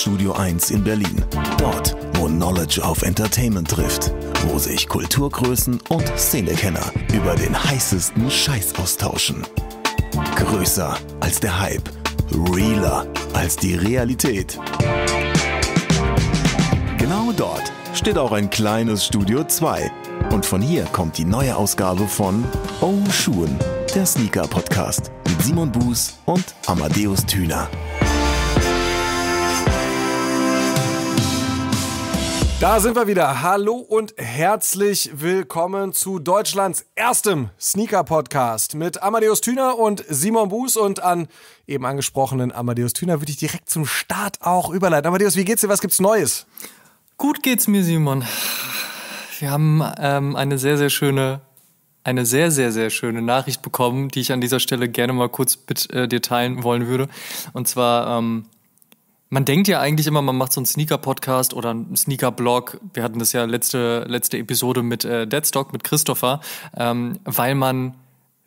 Studio 1 in Berlin. Dort, wo Knowledge auf Entertainment trifft, wo sich Kulturgrößen und Szenekenner über den heißesten Scheiß austauschen. Größer als der Hype, realer als die Realität. Genau dort steht auch ein kleines Studio 2. Und von hier kommt die neue Ausgabe von Oh Schuhen, der Sneaker-Podcast mit Simon Buß und Amadeus Thüner. Da sind wir wieder. Hallo und herzlich willkommen zu Deutschlands erstem Sneaker-Podcast mit Amadeus Thüner und Simon Buß und an eben angesprochenen Amadeus Thüner würde ich direkt zum Start auch überleiten. Amadeus, wie geht's dir? Was gibt's Neues? Gut geht's mir, Simon. Wir haben ähm, eine sehr, sehr schöne, eine sehr, sehr, sehr schöne Nachricht bekommen, die ich an dieser Stelle gerne mal kurz mit äh, dir teilen wollen würde. Und zwar ähm, man denkt ja eigentlich immer, man macht so einen Sneaker-Podcast oder einen Sneaker-Blog. Wir hatten das ja letzte, letzte Episode mit äh, Deadstock, mit Christopher, ähm, weil man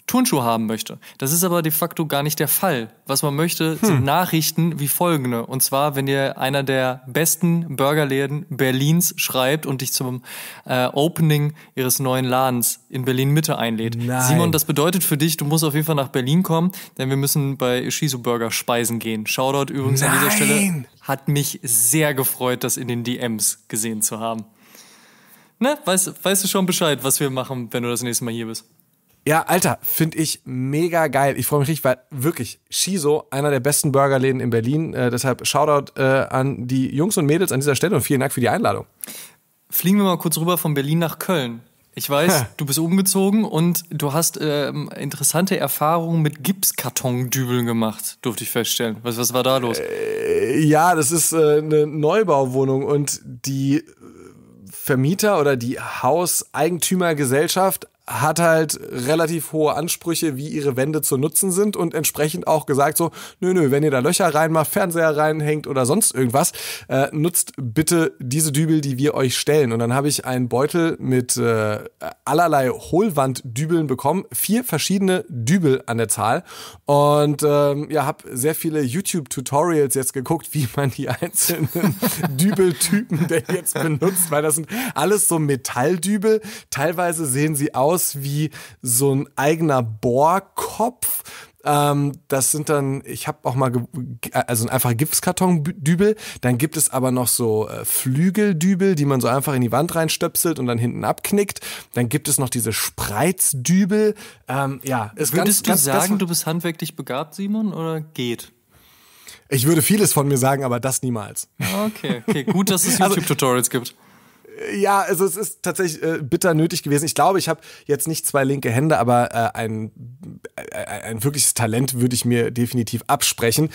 Turnschuhe haben möchte. Das ist aber de facto gar nicht der Fall. Was man möchte, hm. sind Nachrichten wie folgende. Und zwar, wenn dir einer der besten Burgerläden Berlins schreibt und dich zum äh, Opening ihres neuen Ladens in Berlin Mitte einlädt. Nein. Simon, das bedeutet für dich, du musst auf jeden Fall nach Berlin kommen, denn wir müssen bei Shizu Burger speisen gehen. Shoutout übrigens Nein. an dieser Stelle. Hat mich sehr gefreut, das in den DMs gesehen zu haben. Ne? Weißt, weißt du schon Bescheid, was wir machen, wenn du das nächste Mal hier bist? Ja, Alter, finde ich mega geil. Ich freue mich richtig, weil wirklich Shiso, einer der besten Burgerläden in Berlin. Äh, deshalb Shoutout äh, an die Jungs und Mädels an dieser Stelle und vielen Dank für die Einladung. Fliegen wir mal kurz rüber von Berlin nach Köln. Ich weiß, ha. du bist umgezogen und du hast äh, interessante Erfahrungen mit Gipskartondübeln gemacht, durfte ich feststellen. Was, was war da los? Äh, ja, das ist äh, eine Neubauwohnung und die Vermieter oder die Hauseigentümergesellschaft hat halt relativ hohe Ansprüche, wie ihre Wände zu nutzen sind und entsprechend auch gesagt so, nö, nö, wenn ihr da Löcher reinmacht, Fernseher reinhängt oder sonst irgendwas, äh, nutzt bitte diese Dübel, die wir euch stellen. Und dann habe ich einen Beutel mit äh, allerlei Hohlwanddübeln bekommen, vier verschiedene Dübel an der Zahl und ähm, ja, habe sehr viele YouTube-Tutorials jetzt geguckt, wie man die einzelnen Dübeltypen denn jetzt benutzt, weil das sind alles so Metalldübel. Teilweise sehen sie aus aus wie so ein eigener Bohrkopf. Ähm, das sind dann, ich habe auch mal, äh, also ein einfacher Gipskartondübel. Dann gibt es aber noch so äh, Flügeldübel, die man so einfach in die Wand reinstöpselt und dann hinten abknickt. Dann gibt es noch diese Spreizdübel. Ähm, ja, ist Würdest ganz, du ganz, sagen, ganz, du bist handwerklich begabt, Simon, oder geht? Ich würde vieles von mir sagen, aber das niemals. Ah, okay, okay. gut, dass es also YouTube-Tutorials also, gibt ja, also es ist tatsächlich äh, bitter nötig gewesen. Ich glaube, ich habe jetzt nicht zwei linke Hände, aber äh, ein, äh, ein wirkliches Talent würde ich mir definitiv absprechen.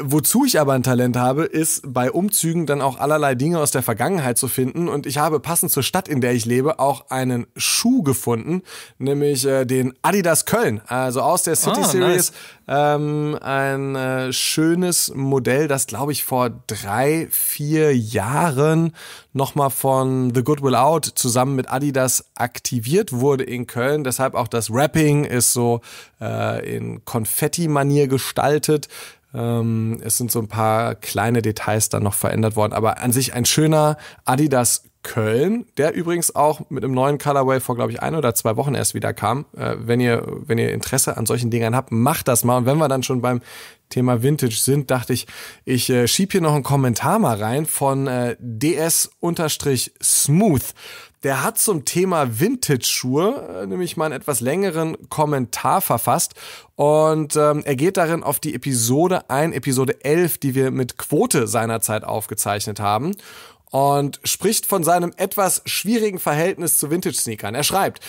wozu ich aber ein Talent habe, ist bei Umzügen dann auch allerlei Dinge aus der Vergangenheit zu finden. Und ich habe passend zur Stadt, in der ich lebe, auch einen Schuh gefunden, nämlich äh, den Adidas Köln, also aus der City oh, Series. Nice. Ähm, ein äh, schönes Modell, das glaube ich vor drei, vier Jahren nochmal von The Good Will Out zusammen mit Adidas aktiviert wurde in Köln. Deshalb auch das Wrapping ist so äh, in Konfetti-Manier gestaltet. Ähm, es sind so ein paar kleine Details dann noch verändert worden, aber an sich ein schöner Adidas Köln, der übrigens auch mit einem neuen Colorway vor, glaube ich, ein oder zwei Wochen erst wieder kam. Äh, wenn, ihr, wenn ihr Interesse an solchen Dingern habt, macht das mal. Und wenn wir dann schon beim Thema Vintage sind, dachte ich, ich äh, schieb hier noch einen Kommentar mal rein von äh, DS-Smooth. Der hat zum Thema Vintage-Schuhe äh, nämlich mal einen etwas längeren Kommentar verfasst und ähm, er geht darin auf die Episode ein, Episode 11, die wir mit Quote seinerzeit aufgezeichnet haben und spricht von seinem etwas schwierigen Verhältnis zu Vintage-Sneakern. Er schreibt,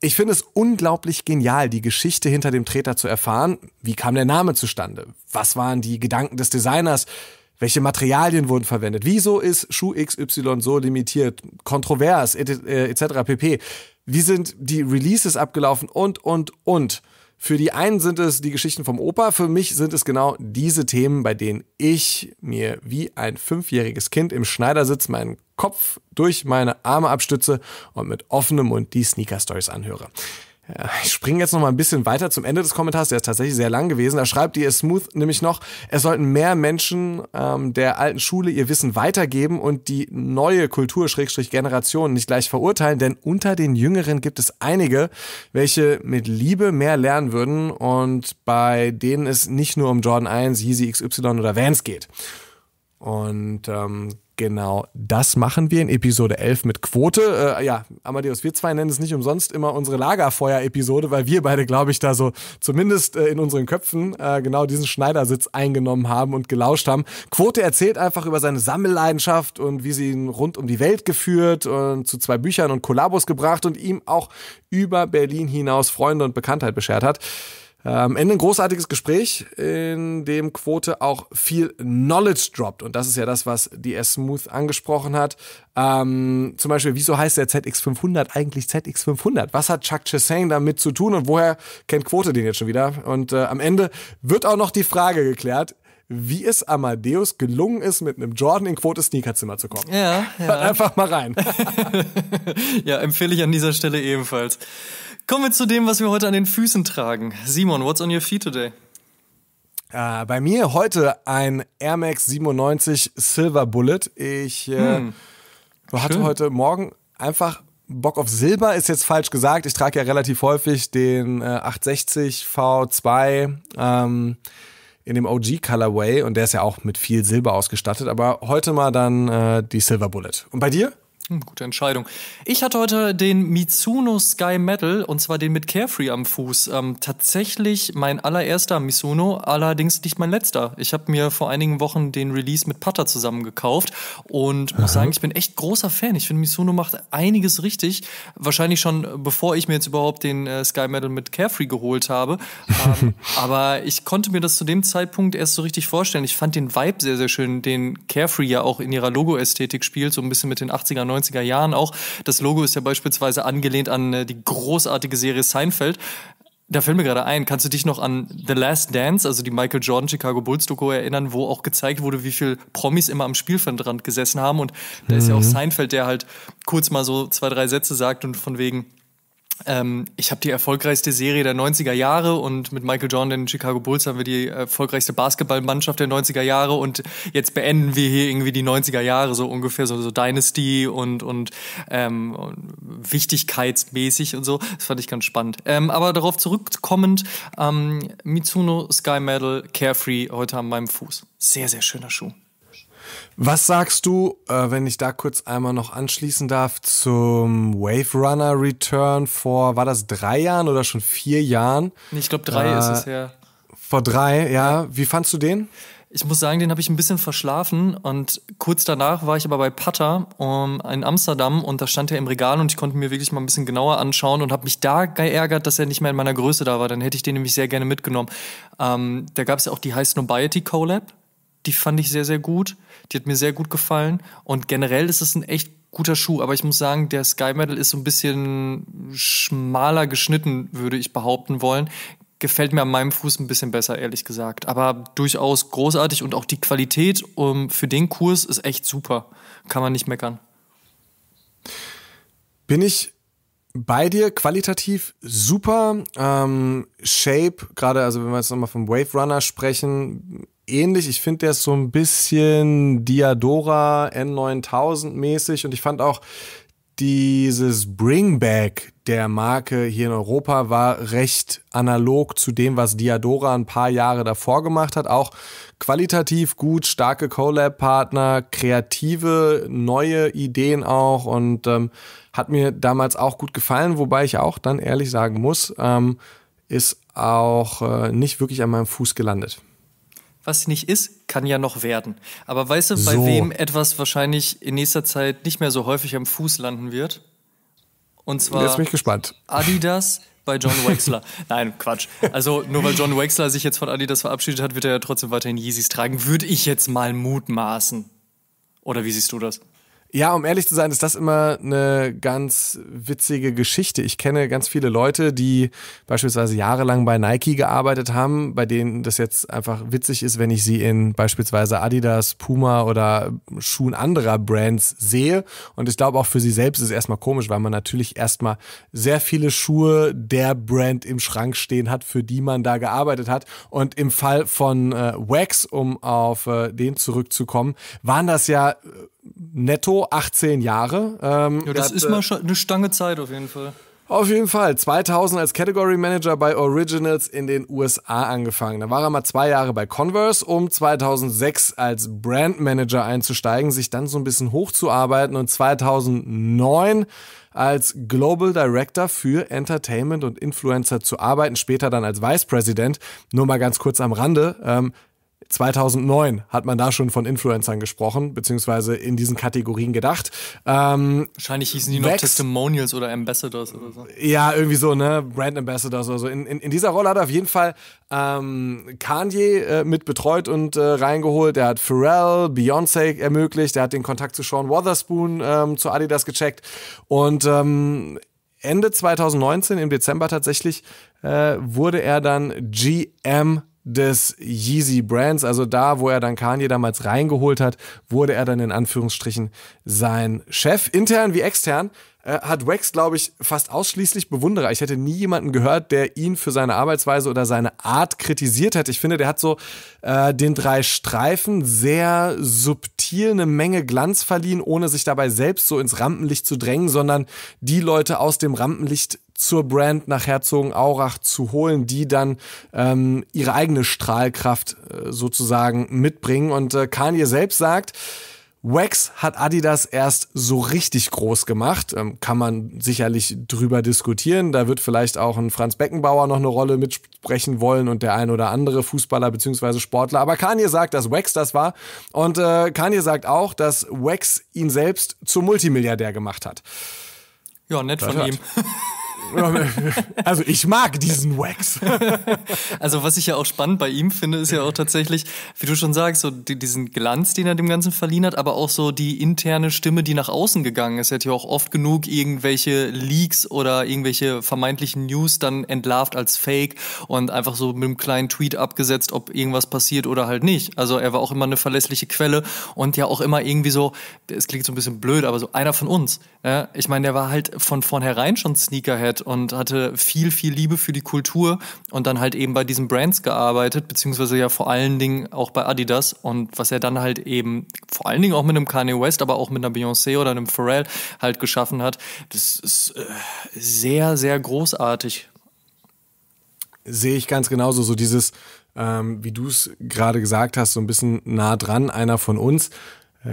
ich finde es unglaublich genial, die Geschichte hinter dem Treter zu erfahren. Wie kam der Name zustande? Was waren die Gedanken des Designers? Welche Materialien wurden verwendet? Wieso ist Schuh XY so limitiert? Kontrovers, etc. Et, äh, et pp. Wie sind die Releases abgelaufen und, und, und. Für die einen sind es die Geschichten vom Opa, für mich sind es genau diese Themen, bei denen ich mir wie ein fünfjähriges Kind im Schneidersitz meinen Kopf durch meine Arme abstütze und mit offenem Mund die Sneaker Stories anhöre. Ich springe jetzt noch mal ein bisschen weiter zum Ende des Kommentars, der ist tatsächlich sehr lang gewesen. Da schreibt ihr Smooth nämlich noch, es sollten mehr Menschen ähm, der alten Schule ihr Wissen weitergeben und die neue Kultur-Generation nicht gleich verurteilen, denn unter den Jüngeren gibt es einige, welche mit Liebe mehr lernen würden und bei denen es nicht nur um Jordan 1, Yeezy XY oder Vans geht. Und ähm, Genau, das machen wir in Episode 11 mit Quote. Äh, ja, Amadeus, wir zwei nennen es nicht umsonst immer unsere Lagerfeuer-Episode, weil wir beide, glaube ich, da so zumindest äh, in unseren Köpfen äh, genau diesen Schneidersitz eingenommen haben und gelauscht haben. Quote erzählt einfach über seine Sammelleidenschaft und wie sie ihn rund um die Welt geführt und zu zwei Büchern und Kollabos gebracht und ihm auch über Berlin hinaus Freunde und Bekanntheit beschert hat. Am ähm, Ende ein großartiges Gespräch, in dem Quote auch viel Knowledge droppt. Und das ist ja das, was DS Smooth angesprochen hat. Ähm, zum Beispiel, wieso heißt der ZX500 eigentlich ZX500? Was hat Chuck Chassain damit zu tun und woher kennt Quote den jetzt schon wieder? Und äh, am Ende wird auch noch die Frage geklärt, wie es Amadeus gelungen ist, mit einem Jordan in Quote Sneakerzimmer zu kommen. Ja, ja. Hört einfach mal rein. ja, empfehle ich an dieser Stelle ebenfalls. Kommen wir zu dem, was wir heute an den Füßen tragen. Simon, what's on your feet today? Äh, bei mir heute ein Air Max 97 Silver Bullet. Ich äh, hm. hatte Schön. heute Morgen einfach Bock auf Silber, ist jetzt falsch gesagt. Ich trage ja relativ häufig den äh, 860 V2. Ähm, in dem OG Colorway und der ist ja auch mit viel Silber ausgestattet, aber heute mal dann äh, die Silver Bullet. Und bei dir? Hm, gute Entscheidung. Ich hatte heute den Mitsuno Sky Metal und zwar den mit Carefree am Fuß. Ähm, tatsächlich mein allererster Mitsuno, allerdings nicht mein letzter. Ich habe mir vor einigen Wochen den Release mit Putter zusammen gekauft und Aha. muss sagen, ich bin echt großer Fan. Ich finde, Mitsuno macht einiges richtig. Wahrscheinlich schon bevor ich mir jetzt überhaupt den äh, Sky Metal mit Carefree geholt habe. Ähm, aber ich konnte mir das zu dem Zeitpunkt erst so richtig vorstellen. Ich fand den Vibe sehr, sehr schön, den Carefree ja auch in ihrer Logo-Ästhetik spielt, so ein bisschen mit den 80er, 90er. 90er Jahren auch. Das Logo ist ja beispielsweise angelehnt an äh, die großartige Serie Seinfeld. Da fällt mir gerade ein, kannst du dich noch an The Last Dance, also die Michael Jordan Chicago Bulls Doku erinnern, wo auch gezeigt wurde, wie viel Promis immer am Spielfeldrand gesessen haben und da ist ja auch mhm. Seinfeld, der halt kurz mal so zwei, drei Sätze sagt und von wegen ähm, ich habe die erfolgreichste Serie der 90er Jahre und mit Michael Jordan in den Chicago Bulls haben wir die erfolgreichste Basketballmannschaft der 90er Jahre und jetzt beenden wir hier irgendwie die 90er Jahre so ungefähr, so, so Dynasty und, und, ähm, wichtigkeitsmäßig und so. Das fand ich ganz spannend. Ähm, aber darauf zurückkommend, ähm, Mitsuno Sky Metal Carefree heute an meinem Fuß. Sehr, sehr schöner Schuh. Was sagst du, äh, wenn ich da kurz einmal noch anschließen darf, zum Wave Runner Return vor, war das drei Jahren oder schon vier Jahren? Ich glaube, drei äh, ist es äh, her. Vor drei, ja. Wie fandst du den? Ich muss sagen, den habe ich ein bisschen verschlafen und kurz danach war ich aber bei Patter um, ähm, in Amsterdam und da stand er im Regal und ich konnte mir wirklich mal ein bisschen genauer anschauen und habe mich da geärgert, dass er nicht mehr in meiner Größe da war. Dann hätte ich den nämlich sehr gerne mitgenommen. Ähm, da gab es ja auch die High Snobiety Collab, die fand ich sehr, sehr gut. Die hat mir sehr gut gefallen. Und generell ist es ein echt guter Schuh, aber ich muss sagen, der Sky Metal ist so ein bisschen schmaler geschnitten, würde ich behaupten wollen. Gefällt mir an meinem Fuß ein bisschen besser, ehrlich gesagt. Aber durchaus großartig und auch die Qualität um, für den Kurs ist echt super. Kann man nicht meckern. Bin ich bei dir qualitativ super. Ähm, Shape, gerade, also wenn wir jetzt nochmal vom Wave Runner sprechen, ähnlich. Ich finde, der ist so ein bisschen Diadora N9000 mäßig und ich fand auch dieses Bringback der Marke hier in Europa war recht analog zu dem, was Diadora ein paar Jahre davor gemacht hat. Auch qualitativ gut, starke Collab-Partner, kreative, neue Ideen auch und ähm, hat mir damals auch gut gefallen, wobei ich auch dann ehrlich sagen muss, ähm, ist auch äh, nicht wirklich an meinem Fuß gelandet was nicht ist, kann ja noch werden. Aber weißt du, so. bei wem etwas wahrscheinlich in nächster Zeit nicht mehr so häufig am Fuß landen wird? Und zwar Jetzt bin ich gespannt. Adidas bei John Wexler. Nein, Quatsch. Also nur weil John Wexler sich jetzt von Adidas verabschiedet hat, wird er ja trotzdem weiterhin Yeezys tragen, würde ich jetzt mal mutmaßen. Oder wie siehst du das? Ja, um ehrlich zu sein, ist das immer eine ganz witzige Geschichte. Ich kenne ganz viele Leute, die beispielsweise jahrelang bei Nike gearbeitet haben, bei denen das jetzt einfach witzig ist, wenn ich sie in beispielsweise Adidas, Puma oder Schuhen anderer Brands sehe. Und ich glaube, auch für sie selbst ist es erstmal komisch, weil man natürlich erstmal sehr viele Schuhe der Brand im Schrank stehen hat, für die man da gearbeitet hat. Und im Fall von äh, Wax, um auf äh, den zurückzukommen, waren das ja äh, netto 18 Jahre. Ähm, ja, das hat, ist mal äh, eine Stange Zeit auf jeden Fall. Auf jeden Fall. 2000 als Category Manager bei Originals in den USA angefangen. Da war er mal zwei Jahre bei Converse, um 2006 als Brand Manager einzusteigen, sich dann so ein bisschen hochzuarbeiten und 2009 als Global Director für Entertainment und Influencer zu arbeiten, später dann als Vice President. Nur mal ganz kurz am Rande. Ähm, 2009 hat man da schon von Influencern gesprochen, beziehungsweise in diesen Kategorien gedacht. Ähm, Wahrscheinlich hießen die noch Testimonials oder Ambassadors oder so. Ja, irgendwie so, ne? Brand Ambassadors oder so. In, in, in dieser Rolle hat er auf jeden Fall ähm, Kanye äh, mit betreut und äh, reingeholt. Er hat Pharrell, Beyoncé ermöglicht. Er hat den Kontakt zu Sean Wotherspoon ähm, zu Adidas gecheckt. Und ähm, Ende 2019, im Dezember tatsächlich, äh, wurde er dann GM des Yeezy Brands, also da, wo er dann Kanye damals reingeholt hat, wurde er dann in Anführungsstrichen sein Chef, intern wie extern. Äh, hat Wax, glaube ich, fast ausschließlich Bewunderer. Ich hätte nie jemanden gehört, der ihn für seine Arbeitsweise oder seine Art kritisiert hat. Ich finde, der hat so äh, den drei Streifen sehr subtil eine Menge Glanz verliehen, ohne sich dabei selbst so ins Rampenlicht zu drängen, sondern die Leute aus dem Rampenlicht zur Brand nach Herzogenaurach zu holen, die dann ähm, ihre eigene Strahlkraft äh, sozusagen mitbringen. Und äh, Kanye selbst sagt, Wax hat Adidas erst so richtig groß gemacht. Ähm, kann man sicherlich drüber diskutieren. Da wird vielleicht auch ein Franz Beckenbauer noch eine Rolle mitsprechen wollen und der ein oder andere Fußballer bzw. Sportler. Aber Kanye sagt, dass Wax das war. Und äh, Kanye sagt auch, dass Wax ihn selbst zum Multimilliardär gemacht hat. Ja, nett das von hört. ihm. also ich mag diesen Wax. also was ich ja auch spannend bei ihm finde, ist ja auch tatsächlich, wie du schon sagst, so die, diesen Glanz, den er dem Ganzen verliehen hat, aber auch so die interne Stimme, die nach außen gegangen ist. Er hat ja auch oft genug irgendwelche Leaks oder irgendwelche vermeintlichen News dann entlarvt als Fake und einfach so mit einem kleinen Tweet abgesetzt, ob irgendwas passiert oder halt nicht. Also er war auch immer eine verlässliche Quelle und ja auch immer irgendwie so, es klingt so ein bisschen blöd, aber so einer von uns. Ja? Ne? Ich meine, der war halt von vornherein schon Sneakerhead Expat und hatte viel, viel Liebe für die Kultur und dann halt eben bei diesen Brands gearbeitet, beziehungsweise ja vor allen Dingen auch bei Adidas und was er dann halt eben vor allen Dingen auch mit einem Kanye West, aber auch mit einer Beyoncé oder einem Pharrell halt geschaffen hat, das ist äh, sehr, sehr großartig. Sehe ich ganz genauso, so dieses, ähm, wie du es gerade gesagt hast, so ein bisschen nah dran, einer von uns.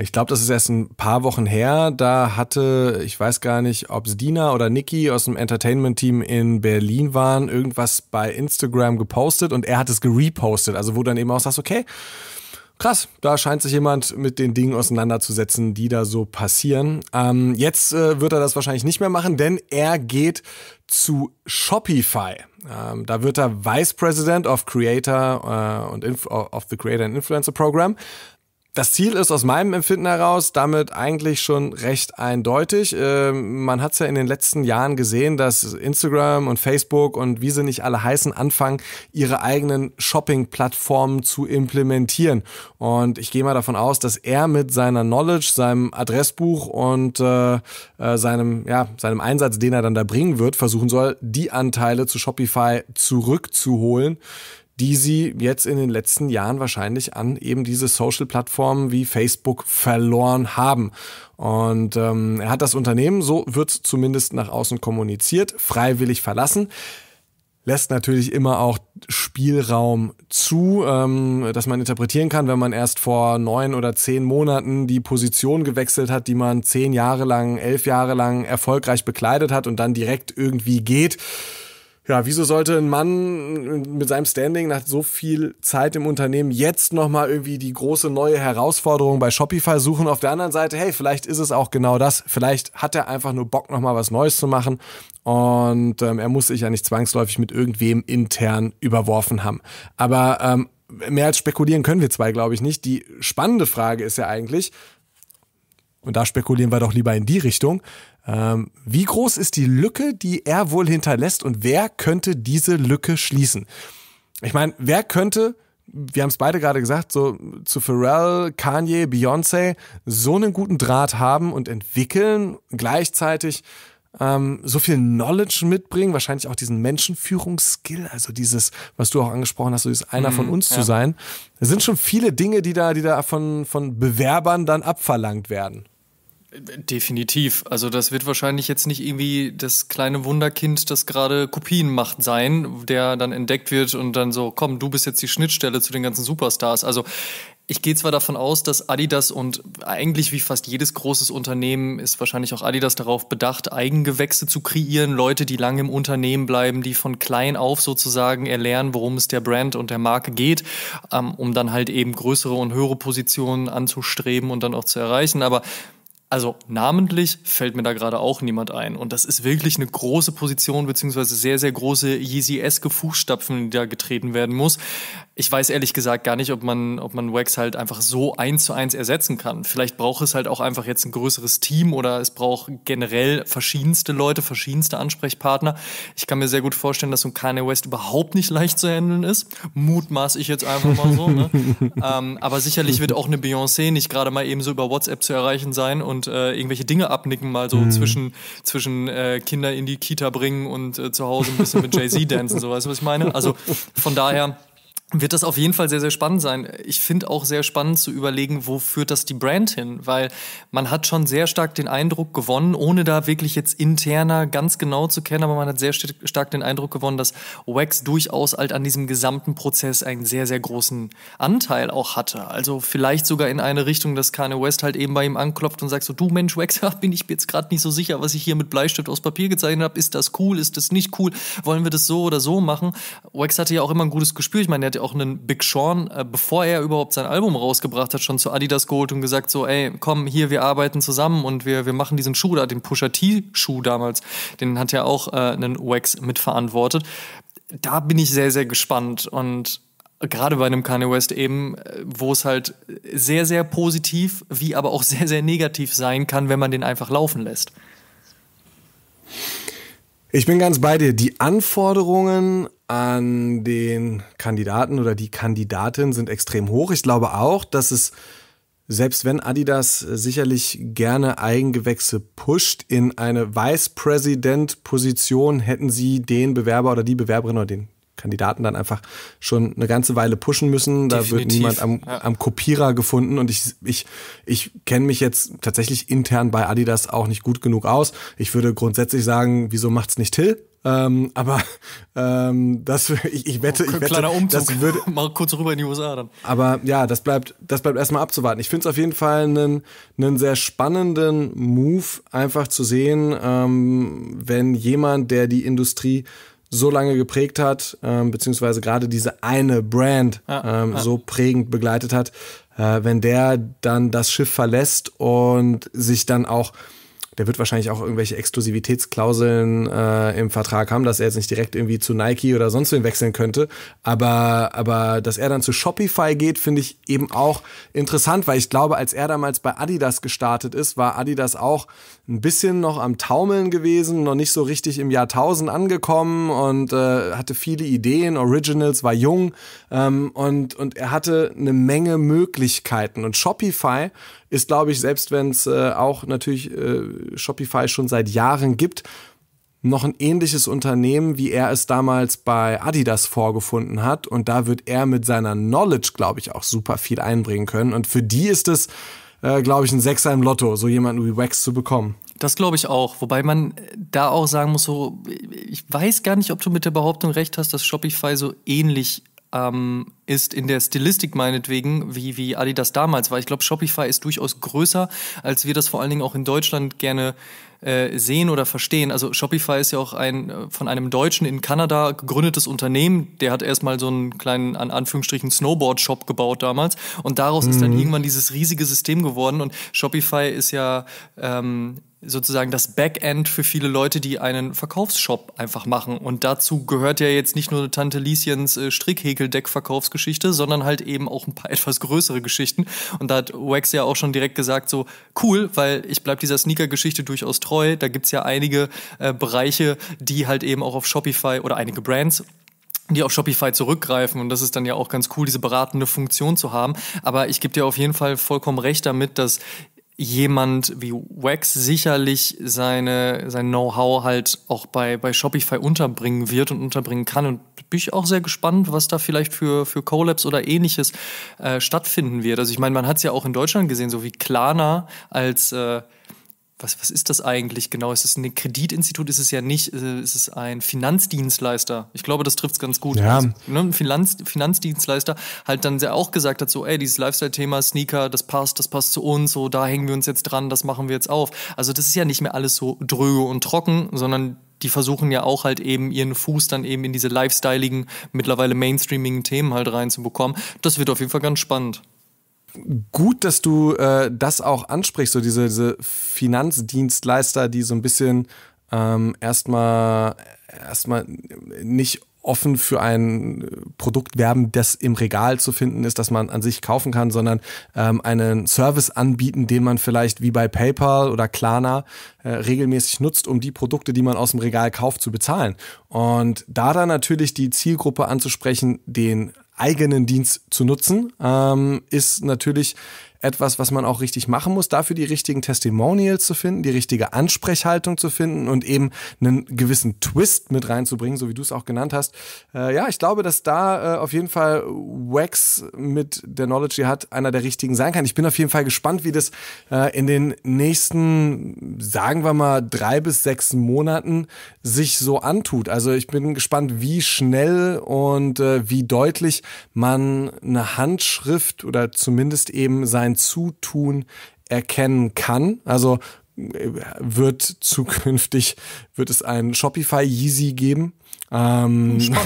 Ich glaube, das ist erst ein paar Wochen her. Da hatte, ich weiß gar nicht, ob es Dina oder Niki aus dem Entertainment-Team in Berlin waren, irgendwas bei Instagram gepostet und er hat es gerepostet. Also wo dann eben auch sagst, okay, krass, da scheint sich jemand mit den Dingen auseinanderzusetzen, die da so passieren. Ähm, jetzt äh, wird er das wahrscheinlich nicht mehr machen, denn er geht zu Shopify. Ähm, da wird er Vice President of Creator äh, und Inf of the Creator and Influencer Program. Das Ziel ist aus meinem Empfinden heraus damit eigentlich schon recht eindeutig. Ähm, man hat es ja in den letzten Jahren gesehen, dass Instagram und Facebook und wie sie nicht alle heißen, anfangen, ihre eigenen Shopping-Plattformen zu implementieren. Und ich gehe mal davon aus, dass er mit seiner Knowledge, seinem Adressbuch und äh, äh seinem, ja, seinem Einsatz, den er dann da bringen wird, versuchen soll, die Anteile zu Shopify zurückzuholen, die sie jetzt in den letzten Jahren wahrscheinlich an eben diese Social-Plattformen wie Facebook verloren haben. Und ähm, er hat das Unternehmen, so wird zumindest nach außen kommuniziert, freiwillig verlassen lässt natürlich immer auch Spielraum zu, ähm, dass man interpretieren kann, wenn man erst vor neun oder zehn Monaten die Position gewechselt hat, die man zehn Jahre lang, elf Jahre lang erfolgreich bekleidet hat und dann direkt irgendwie geht ja, wieso sollte ein Mann mit seinem Standing nach so viel Zeit im Unternehmen jetzt nochmal irgendwie die große neue Herausforderung bei Shopify suchen? Auf der anderen Seite, hey, vielleicht ist es auch genau das. Vielleicht hat er einfach nur Bock, nochmal was Neues zu machen. Und ähm, er muss sich ja nicht zwangsläufig mit irgendwem intern überworfen haben. Aber ähm, mehr als spekulieren können wir zwei, glaube ich, nicht. Die spannende Frage ist ja eigentlich, und da spekulieren wir doch lieber in die Richtung, ähm, wie groß ist die Lücke, die er wohl hinterlässt und wer könnte diese Lücke schließen? Ich meine, wer könnte, wir haben es beide gerade gesagt, so zu Pharrell, Kanye, Beyoncé so einen guten Draht haben und entwickeln, gleichzeitig ähm, so viel Knowledge mitbringen, wahrscheinlich auch diesen Menschenführungsskill, also dieses, was du auch angesprochen hast, so dieses einer von mhm, uns ja. zu sein. Es sind schon viele Dinge, die da, die da von, von Bewerbern dann abverlangt werden. Definitiv. Also das wird wahrscheinlich jetzt nicht irgendwie das kleine Wunderkind, das gerade Kopien macht, sein, der dann entdeckt wird und dann so, komm, du bist jetzt die Schnittstelle zu den ganzen Superstars. Also ich gehe zwar davon aus, dass Adidas und eigentlich wie fast jedes großes Unternehmen ist wahrscheinlich auch Adidas darauf bedacht, Eigengewächse zu kreieren, Leute, die lange im Unternehmen bleiben, die von klein auf sozusagen erlernen, worum es der Brand und der Marke geht, ähm, um dann halt eben größere und höhere Positionen anzustreben und dann auch zu erreichen. Aber also namentlich fällt mir da gerade auch niemand ein. Und das ist wirklich eine große Position, beziehungsweise sehr, sehr große Yeezy-eske Fußstapfen, die da getreten werden muss. Ich weiß ehrlich gesagt gar nicht, ob man, ob man Wax halt einfach so eins zu eins ersetzen kann. Vielleicht braucht es halt auch einfach jetzt ein größeres Team oder es braucht generell verschiedenste Leute, verschiedenste Ansprechpartner. Ich kann mir sehr gut vorstellen, dass so ein Kanye West überhaupt nicht leicht zu handeln ist. Mutmaß ich jetzt einfach mal so. Ne? ähm, aber sicherlich wird auch eine Beyoncé nicht gerade mal eben so über WhatsApp zu erreichen sein und und äh, irgendwelche Dinge abnicken, mal so mhm. zwischen, zwischen äh, Kinder in die Kita bringen und äh, zu Hause ein bisschen mit Jay-Z dancen, so weißt du, was ich meine? Also von daher wird das auf jeden Fall sehr, sehr spannend sein. Ich finde auch sehr spannend zu überlegen, wo führt das die Brand hin, weil man hat schon sehr stark den Eindruck gewonnen, ohne da wirklich jetzt interner ganz genau zu kennen, aber man hat sehr stark den Eindruck gewonnen, dass Wax durchaus halt an diesem gesamten Prozess einen sehr, sehr großen Anteil auch hatte. Also vielleicht sogar in eine Richtung, dass Kanye West halt eben bei ihm anklopft und sagt so, du Mensch, Wax, bin ich jetzt gerade nicht so sicher, was ich hier mit Bleistift aus Papier gezeichnet habe. Ist das cool? Ist das nicht cool? Wollen wir das so oder so machen? Wax hatte ja auch immer ein gutes Gespür. Ich meine, der hat ja auch einen Big Sean, äh, bevor er überhaupt sein Album rausgebracht hat, schon zu Adidas geholt und gesagt so, ey, komm, hier, wir arbeiten zusammen und wir, wir machen diesen Schuh da, den Pusha T-Schuh damals, den hat ja auch äh, einen Wax mitverantwortet. Da bin ich sehr, sehr gespannt und gerade bei einem Kanye West eben, äh, wo es halt sehr, sehr positiv, wie aber auch sehr, sehr negativ sein kann, wenn man den einfach laufen lässt. Ich bin ganz bei dir. Die Anforderungen an den Kandidaten oder die Kandidatin sind extrem hoch. Ich glaube auch, dass es, selbst wenn Adidas sicherlich gerne Eigengewächse pusht, in eine Vice-President-Position hätten sie den Bewerber oder die Bewerberin oder den Kandidaten dann einfach schon eine ganze Weile pushen müssen. Da Definitiv. wird niemand am, ja. am Kopierer gefunden und ich, ich, ich kenne mich jetzt tatsächlich intern bei Adidas auch nicht gut genug aus. Ich würde grundsätzlich sagen, wieso macht's nicht Till? Ähm, aber ähm, das, ich, ich wette, ich wette, das würde mal kurz rüber in die USA dann. Aber ja, das bleibt, das bleibt erstmal abzuwarten. Ich finde es auf jeden Fall einen, einen sehr spannenden Move, einfach zu sehen, ähm, wenn jemand, der die Industrie so lange geprägt hat, ähm, beziehungsweise gerade diese eine Brand ah, ähm, ah. so prägend begleitet hat, äh, wenn der dann das Schiff verlässt und sich dann auch der wird wahrscheinlich auch irgendwelche Exklusivitätsklauseln äh, im Vertrag haben, dass er jetzt nicht direkt irgendwie zu Nike oder sonst wen wechseln könnte. Aber, aber dass er dann zu Shopify geht, finde ich eben auch interessant, weil ich glaube, als er damals bei Adidas gestartet ist, war Adidas auch ein bisschen noch am Taumeln gewesen, noch nicht so richtig im Jahrtausend angekommen und äh, hatte viele Ideen. Originals war jung ähm, und, und er hatte eine Menge Möglichkeiten. Und Shopify ist, glaube ich, selbst wenn es äh, auch natürlich äh, Shopify schon seit Jahren gibt, noch ein ähnliches Unternehmen, wie er es damals bei Adidas vorgefunden hat. Und da wird er mit seiner Knowledge, glaube ich, auch super viel einbringen können. Und für die ist es, äh, glaube ich, ein Sechser im Lotto, so jemanden wie Wax zu bekommen. Das glaube ich auch. Wobei man äh, da auch sagen muss, so, ich weiß gar nicht, ob du mit der Behauptung recht hast, dass Shopify so ähnlich ähm, ist in der Stilistik meinetwegen, wie, wie Adidas damals war. Ich glaube, Shopify ist durchaus größer, als wir das vor allen Dingen auch in Deutschland gerne äh, sehen oder verstehen. Also Shopify ist ja auch ein äh, von einem Deutschen in Kanada gegründetes Unternehmen. Der hat erstmal so einen kleinen, an Anführungsstrichen, Snowboard-Shop gebaut damals. Und daraus mhm. ist dann mhm. irgendwann dieses riesige System geworden. Und Shopify ist ja ähm, sozusagen das Backend für viele Leute, die einen Verkaufsshop einfach machen. Und dazu gehört ja jetzt nicht nur Tante Lieschens äh, Strickhäkeldeck-Verkaufsgeschichte, sondern halt eben auch ein paar etwas größere Geschichten. Und da hat Wax ja auch schon direkt gesagt, so cool, weil ich bleib dieser Sneaker-Geschichte durchaus treu. Da gibt's ja einige äh, Bereiche, die halt eben auch auf Shopify oder einige Brands die auf Shopify zurückgreifen und das ist dann ja auch ganz cool, diese beratende Funktion zu haben. Aber ich gebe dir auf jeden Fall vollkommen recht damit, dass jemand wie Wax sicherlich seine, sein Know-how halt auch bei, bei Shopify unterbringen wird und unterbringen kann. Und bin ich auch sehr gespannt, was da vielleicht für, für Collabs oder ähnliches äh, stattfinden wird. Also ich meine, man hat es ja auch in Deutschland gesehen, so wie Klarna als äh, was, was ist das eigentlich genau? Ist es ein Kreditinstitut? Ist es ja nicht, äh, ist es ein Finanzdienstleister? Ich glaube, das trifft es ganz gut. Ja. Also, ne, Finanz, Finanzdienstleister halt dann sehr auch gesagt hat, so, ey, dieses Lifestyle-Thema, Sneaker, das passt, das passt zu uns, so, da hängen wir uns jetzt dran, das machen wir jetzt auf. Also, das ist ja nicht mehr alles so dröge und trocken, sondern die versuchen ja auch halt eben ihren Fuß dann eben in diese lifestyleigen, mittlerweile mainstreamigen Themen halt reinzubekommen. Das wird auf jeden Fall ganz spannend gut, dass du äh, das auch ansprichst, so diese, diese Finanzdienstleister, die so ein bisschen ähm, erstmal erstmal nicht offen für ein Produkt werben, das im Regal zu finden ist, das man an sich kaufen kann, sondern ähm, einen Service anbieten, den man vielleicht wie bei PayPal oder Klarna äh, regelmäßig nutzt, um die Produkte, die man aus dem Regal kauft, zu bezahlen. Und da dann natürlich die Zielgruppe anzusprechen, den eigenen Dienst zu nutzen, ähm, ist natürlich etwas, was man auch richtig machen muss, dafür die richtigen Testimonials zu finden, die richtige Ansprechhaltung zu finden und eben einen gewissen Twist mit reinzubringen, so wie du es auch genannt hast. Äh, ja, ich glaube, dass da äh, auf jeden Fall Wax mit der Knowledge, die hat, einer der richtigen sein kann. Ich bin auf jeden Fall gespannt, wie das äh, in den nächsten, sagen wir mal, drei bis sechs Monaten sich so antut. Also ich bin gespannt, wie schnell und äh, wie deutlich man eine Handschrift oder zumindest eben sein sein Zutun erkennen kann. Also wird zukünftig wird es ein Shopify Yeezy geben. Ähm, hm,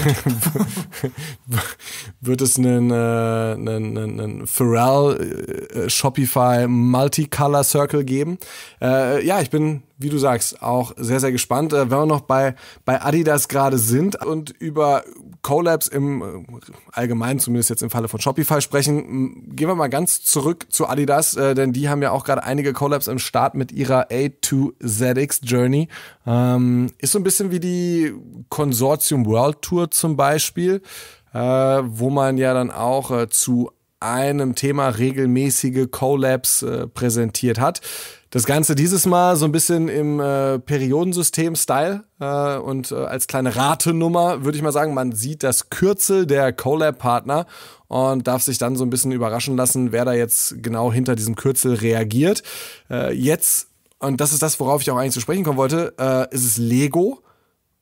wird es einen, äh, einen, einen, einen Pharrell äh, Shopify Multicolor Circle geben? Äh, ja, ich bin wie du sagst, auch sehr, sehr gespannt. Äh, wenn wir noch bei, bei Adidas gerade sind und über Collabs im äh, Allgemeinen, zumindest jetzt im Falle von Shopify sprechen, gehen wir mal ganz zurück zu Adidas, äh, denn die haben ja auch gerade einige Collabs im Start mit ihrer A2ZX Journey. Ähm, ist so ein bisschen wie die Consortium World Tour zum Beispiel. wo man ja dann auch zu einem Thema regelmäßige Collabs äh, präsentiert hat. Das Ganze dieses Mal so ein bisschen im äh, Periodensystem-Style äh, und äh, als kleine Ratenummer würde ich mal sagen, man sieht das Kürzel der Colab-Partner und darf sich dann so ein bisschen überraschen lassen, wer da jetzt genau hinter diesem Kürzel reagiert. Äh, jetzt, und das ist das, worauf ich auch eigentlich zu sprechen kommen wollte, äh, ist es Lego.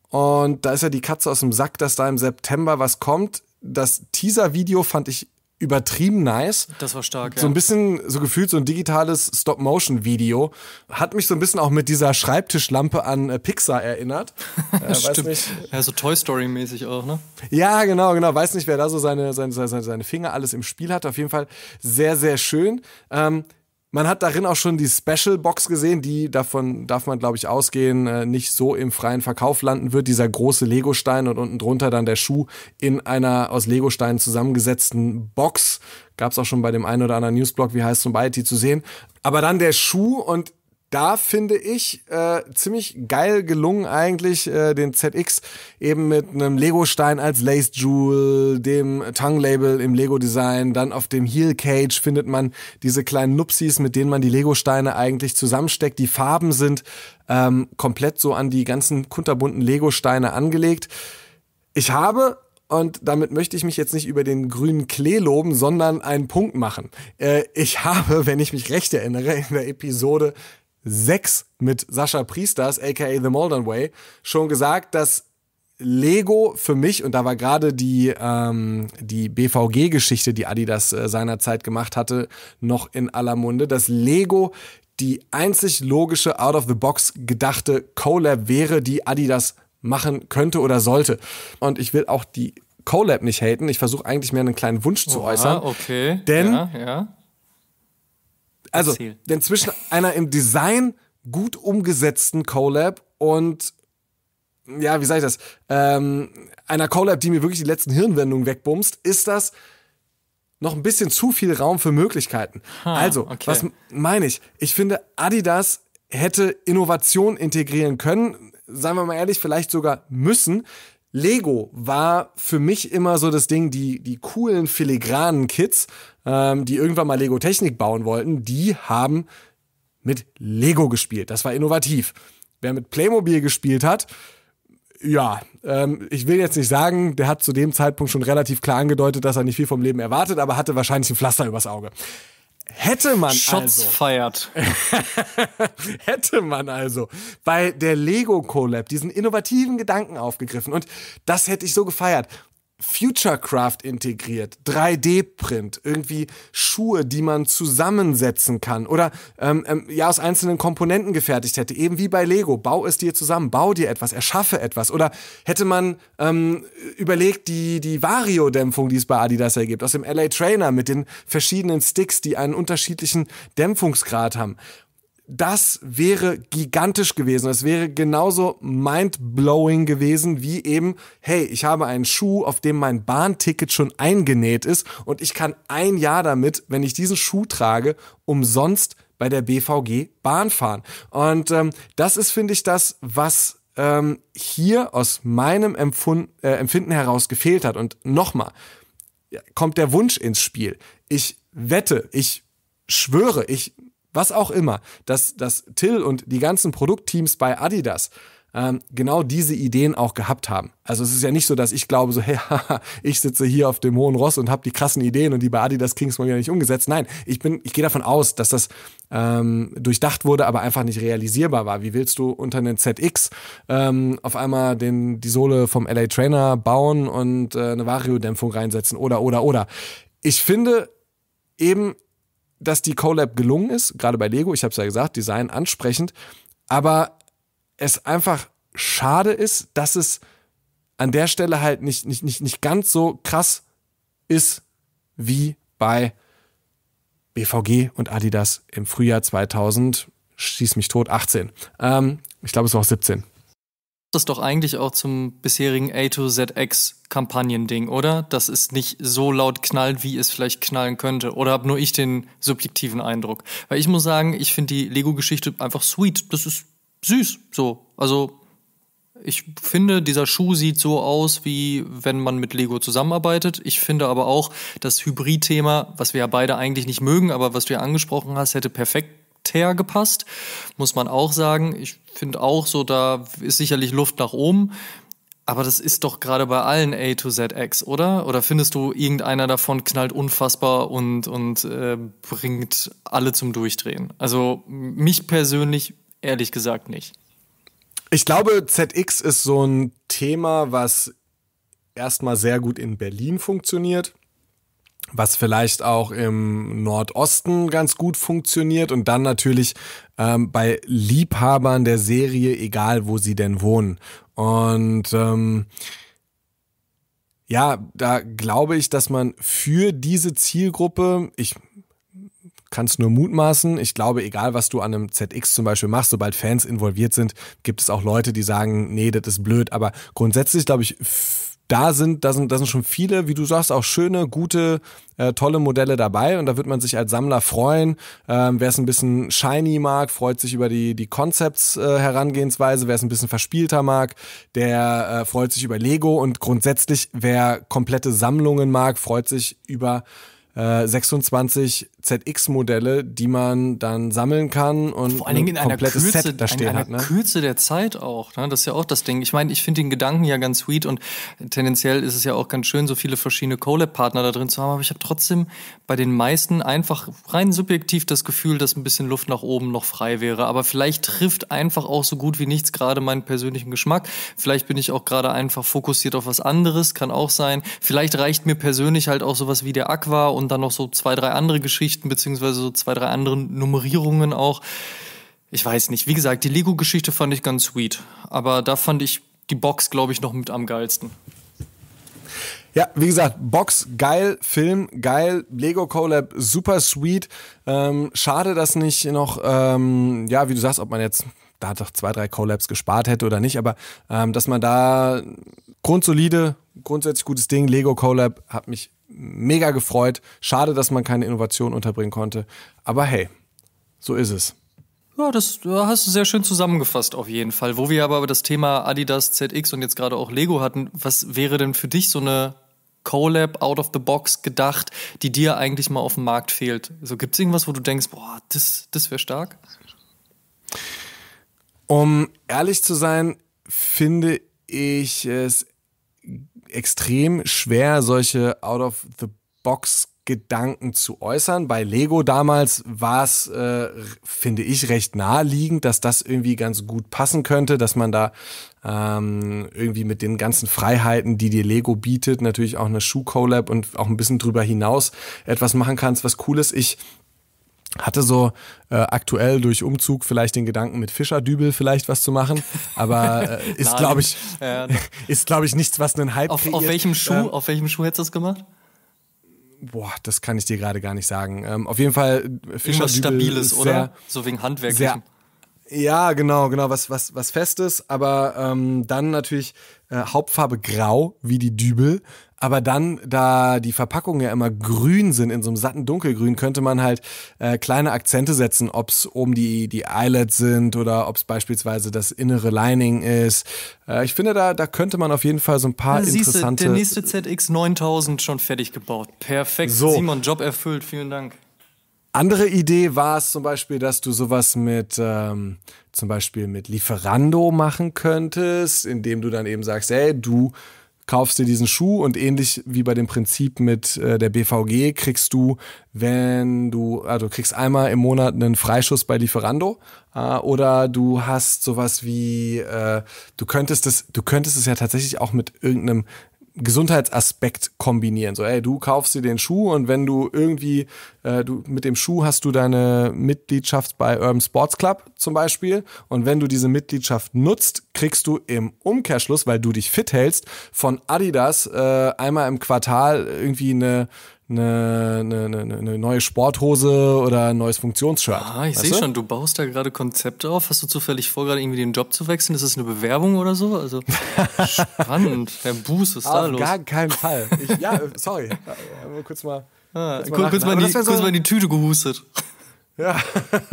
Und da ist ja die Katze aus dem Sack, dass da im September was kommt. Das Teaser-Video fand ich übertrieben nice. Das war stark. ja. So ein bisschen, so gefühlt so ein digitales Stop-Motion-Video. Hat mich so ein bisschen auch mit dieser Schreibtischlampe an äh, Pixar erinnert. äh, Stimmt. Nicht. Ja, so Toy Story-mäßig auch, ne? Ja, genau, genau. Weiß nicht, wer da so seine, seine, seine, seine Finger alles im Spiel hat. Auf jeden Fall sehr, sehr schön. Ähm, man hat darin auch schon die Special Box gesehen, die davon darf man, glaube ich, ausgehen, äh, nicht so im freien Verkauf landen wird. Dieser große Legostein und unten drunter dann der Schuh in einer aus Legosteinen zusammengesetzten Box. Gab es auch schon bei dem einen oder anderen Newsblog, wie heißt es, um Balti zu sehen. Aber dann der Schuh und da finde ich äh, ziemlich geil gelungen eigentlich äh, den ZX eben mit einem Lego Stein als Lace Jewel, dem Tongue Label im Lego Design, dann auf dem Heel Cage findet man diese kleinen Nupsis, mit denen man die Lego Steine eigentlich zusammensteckt. Die Farben sind ähm, komplett so an die ganzen kunterbunten Lego Steine angelegt. Ich habe und damit möchte ich mich jetzt nicht über den grünen Klee loben, sondern einen Punkt machen. Äh, ich habe, wenn ich mich recht erinnere, in der Episode 6 mit Sascha Priesters, aka The Modern Way, schon gesagt, dass Lego für mich, und da war gerade die, ähm, die BVG-Geschichte, die Adidas äh, seinerzeit gemacht hatte, noch in aller Munde, dass Lego die einzig logische, out of the box gedachte Collab wäre, die Adidas machen könnte oder sollte. Und ich will auch die Collab nicht haten. Ich versuche eigentlich mehr einen kleinen Wunsch zu Oha, äußern. Okay. Denn ja, ja. Also, Erzähl. denn zwischen einer im Design gut umgesetzten Collab und ja, wie sage ich das? Ähm, einer Collab, die mir wirklich die letzten Hirnwendungen wegbumst, ist das noch ein bisschen zu viel Raum für Möglichkeiten. Ha, also, okay. was meine ich? Ich finde, Adidas hätte Innovation integrieren können, sagen wir mal ehrlich, vielleicht sogar müssen. Lego war für mich immer so das Ding, die, die coolen, filigranen Kids, ähm, die irgendwann mal Lego-Technik bauen wollten, die haben mit Lego gespielt. Das war innovativ. Wer mit Playmobil gespielt hat, ja, ähm, ich will jetzt nicht sagen, der hat zu dem Zeitpunkt schon relativ klar angedeutet, dass er nicht viel vom Leben erwartet, aber hatte wahrscheinlich ein Pflaster übers Auge. Hätte man Shots also. feiert. hätte man also bei der Lego Collab diesen innovativen Gedanken aufgegriffen und das hätte ich so gefeiert. Futurecraft integriert, 3D-Print, irgendwie Schuhe, die man zusammensetzen kann oder ähm, ähm, ja aus einzelnen Komponenten gefertigt hätte, eben wie bei Lego, bau es dir zusammen, bau dir etwas, erschaffe etwas oder hätte man ähm, überlegt die die Vario-Dämpfung, die es bei Adidas ja gibt, aus dem LA Trainer mit den verschiedenen Sticks, die einen unterschiedlichen Dämpfungsgrad haben das wäre gigantisch gewesen. Es wäre genauso mind-blowing gewesen wie eben, hey, ich habe einen Schuh, auf dem mein Bahnticket schon eingenäht ist und ich kann ein Jahr damit, wenn ich diesen Schuh trage, umsonst bei der BVG Bahn fahren. Und ähm, das ist, finde ich, das, was ähm, hier aus meinem Empfund, äh, Empfinden heraus gefehlt hat. Und nochmal, kommt der Wunsch ins Spiel. Ich wette, ich schwöre, ich was auch immer, dass, dass Till und die ganzen Produktteams bei Adidas ähm, genau diese Ideen auch gehabt haben. Also es ist ja nicht so, dass ich glaube so, hey, haha, ich sitze hier auf dem hohen Ross und habe die krassen Ideen und die bei Adidas Kings mal wieder nicht umgesetzt. Nein, ich bin, ich gehe davon aus, dass das ähm, durchdacht wurde, aber einfach nicht realisierbar war. Wie willst du unter einen ZX ähm, auf einmal den, die Sohle vom LA Trainer bauen und äh, eine Vario-Dämpfung reinsetzen oder, oder, oder. Ich finde eben, dass die Collab gelungen ist, gerade bei Lego, ich habe es ja gesagt, Design ansprechend, aber es einfach schade ist, dass es an der Stelle halt nicht, nicht, nicht, nicht ganz so krass ist wie bei BVG und Adidas im Frühjahr 2000, schieß mich tot, 18. Ähm, ich glaube, es war auch 17 das doch eigentlich auch zum bisherigen a 2 zx kampagnen ding oder? Dass es nicht so laut knallt, wie es vielleicht knallen könnte. Oder habe nur ich den subjektiven Eindruck? Weil ich muss sagen, ich finde die Lego-Geschichte einfach sweet. Das ist süß, so. Also ich finde, dieser Schuh sieht so aus, wie wenn man mit Lego zusammenarbeitet. Ich finde aber auch, das Hybrid-Thema, was wir ja beide eigentlich nicht mögen, aber was du ja angesprochen hast, hätte perfekt Charakter gepasst, muss man auch sagen. Ich finde auch so, da ist sicherlich Luft nach oben. Aber das ist doch gerade bei allen A to ZX, oder? Oder findest du, irgendeiner davon knallt unfassbar und, und äh, bringt alle zum Durchdrehen? Also mich persönlich ehrlich gesagt nicht. Ich glaube, ZX ist so ein Thema, was erstmal sehr gut in Berlin funktioniert was vielleicht auch im Nordosten ganz gut funktioniert und dann natürlich ähm, bei Liebhabern der Serie, egal wo sie denn wohnen. Und ähm, ja, da glaube ich, dass man für diese Zielgruppe, ich kann es nur mutmaßen. Ich glaube, egal was du an einem ZX zum Beispiel machst, sobald Fans involviert sind, gibt es auch Leute, die sagen, nee, das ist blöd. Aber grundsätzlich glaube ich, da sind, da sind, da sind schon viele, wie du sagst, auch schöne, gute, äh, tolle Modelle dabei und da wird man sich als Sammler freuen. Ähm, wer es ein bisschen shiny mag, freut sich über die, die Concepts-Herangehensweise. äh, wer es ein bisschen verspielter mag, der äh, freut sich über Lego und grundsätzlich, wer komplette Sammlungen mag, freut sich über äh, 26 ZX-Modelle, die man dann sammeln kann und vor allen Dingen in ein Kürze, da stehen in einer hat. Ne? Kürze der Zeit auch, ne? das ist ja auch das Ding. Ich meine, ich finde den Gedanken ja ganz sweet und tendenziell ist es ja auch ganz schön, so viele verschiedene Collab-Partner da drin zu haben, aber ich habe trotzdem bei den meisten einfach rein subjektiv das Gefühl, dass ein bisschen Luft nach oben noch frei wäre. Aber vielleicht trifft einfach auch so gut wie nichts gerade meinen persönlichen Geschmack. Vielleicht bin ich auch gerade einfach fokussiert auf was anderes, kann auch sein. Vielleicht reicht mir persönlich halt auch sowas wie der Aqua und dann noch so zwei, drei andere Geschichten Geschichten, beziehungsweise so zwei, drei andere Nummerierungen auch. Ich weiß nicht. Wie gesagt, die Lego-Geschichte fand ich ganz sweet. Aber da fand ich die Box, glaube ich, noch mit am geilsten. Ja, wie gesagt, Box geil, Film geil, Lego Collab super sweet. Ähm, schade, dass nicht noch, ähm, ja, wie du sagst, ob man jetzt da doch zwei, drei Collabs gespart hätte oder nicht, aber ähm, dass man da grundsolide, grundsätzlich gutes Ding, Lego Collab hat mich mega gefreut. Schade, dass man keine Innovation unterbringen konnte. Aber hey, so ist es. Ja, das hast du sehr schön zusammengefasst auf jeden Fall. Wo wir aber das Thema Adidas, ZX und jetzt gerade auch Lego hatten, was wäre denn für dich so eine Colab out of the box gedacht, die dir eigentlich mal auf dem Markt fehlt? also gibt es irgendwas, wo du denkst, boah, das, das wäre stark? Um ehrlich zu sein, finde ich es extrem schwer, solche out of the box Gedanken zu äußern. Bei Lego damals war es, äh, finde ich, recht naheliegend, dass das irgendwie ganz gut passen könnte, dass man da ähm, irgendwie mit den ganzen Freiheiten, die dir Lego bietet, natürlich auch eine Schuh-Collab und auch ein bisschen drüber hinaus etwas machen kannst, was cool ist. Ich hatte so äh, aktuell durch Umzug vielleicht den Gedanken, mit Fischerdübel vielleicht was zu machen, aber äh, ist glaube ich ja. ist glaube ich nichts, was einen Hype auf, kreiert. auf welchem Schuh ähm, auf welchem Schuh hättest du das gemacht? Boah, das kann ich dir gerade gar nicht sagen. Ähm, auf jeden Fall äh, Fischerdübel Irgendwas Stabiles, sehr, oder? So wegen Handwerklichen. Ja, genau, genau, was, was, was Festes, aber ähm, dann natürlich äh, Hauptfarbe Grau, wie die Dübel. Aber dann, da die Verpackungen ja immer grün sind, in so einem satten Dunkelgrün, könnte man halt äh, kleine Akzente setzen, ob es oben die, die Eyelets sind oder ob es beispielsweise das innere Lining ist. Äh, ich finde, da, da könnte man auf jeden Fall so ein paar Siehste, interessante... Der nächste ZX 9000 schon fertig gebaut. Perfekt, so. Simon, Job erfüllt, vielen Dank. Andere Idee war es zum Beispiel, dass du sowas mit ähm, zum Beispiel mit Lieferando machen könntest, indem du dann eben sagst, ey, du kaufst dir diesen Schuh und ähnlich wie bei dem Prinzip mit äh, der BVG kriegst du, wenn du, also kriegst einmal im Monat einen Freischuss bei Lieferando äh, oder du hast sowas wie, äh, du könntest es, du könntest es ja tatsächlich auch mit irgendeinem Gesundheitsaspekt kombinieren. So, ey, du kaufst dir den Schuh und wenn du irgendwie, äh, du mit dem Schuh hast du deine Mitgliedschaft bei Urban Sports Club zum Beispiel. Und wenn du diese Mitgliedschaft nutzt, kriegst du im Umkehrschluss, weil du dich fit hältst, von Adidas äh, einmal im Quartal irgendwie eine eine, eine, eine neue Sporthose oder ein neues Funktionsshirt. Ah, ich sehe schon, du baust da gerade Konzepte auf. Hast du zufällig vor, gerade irgendwie den Job zu wechseln? Ist das eine Bewerbung oder so? Also spannend. Herr Buß, was ist da los? Auf gar keinen Fall. Ich, ja, sorry. Äh, kurz mal. Ah, kurz, kurz, mal die, so kurz mal in die Tüte gehustet. Ja,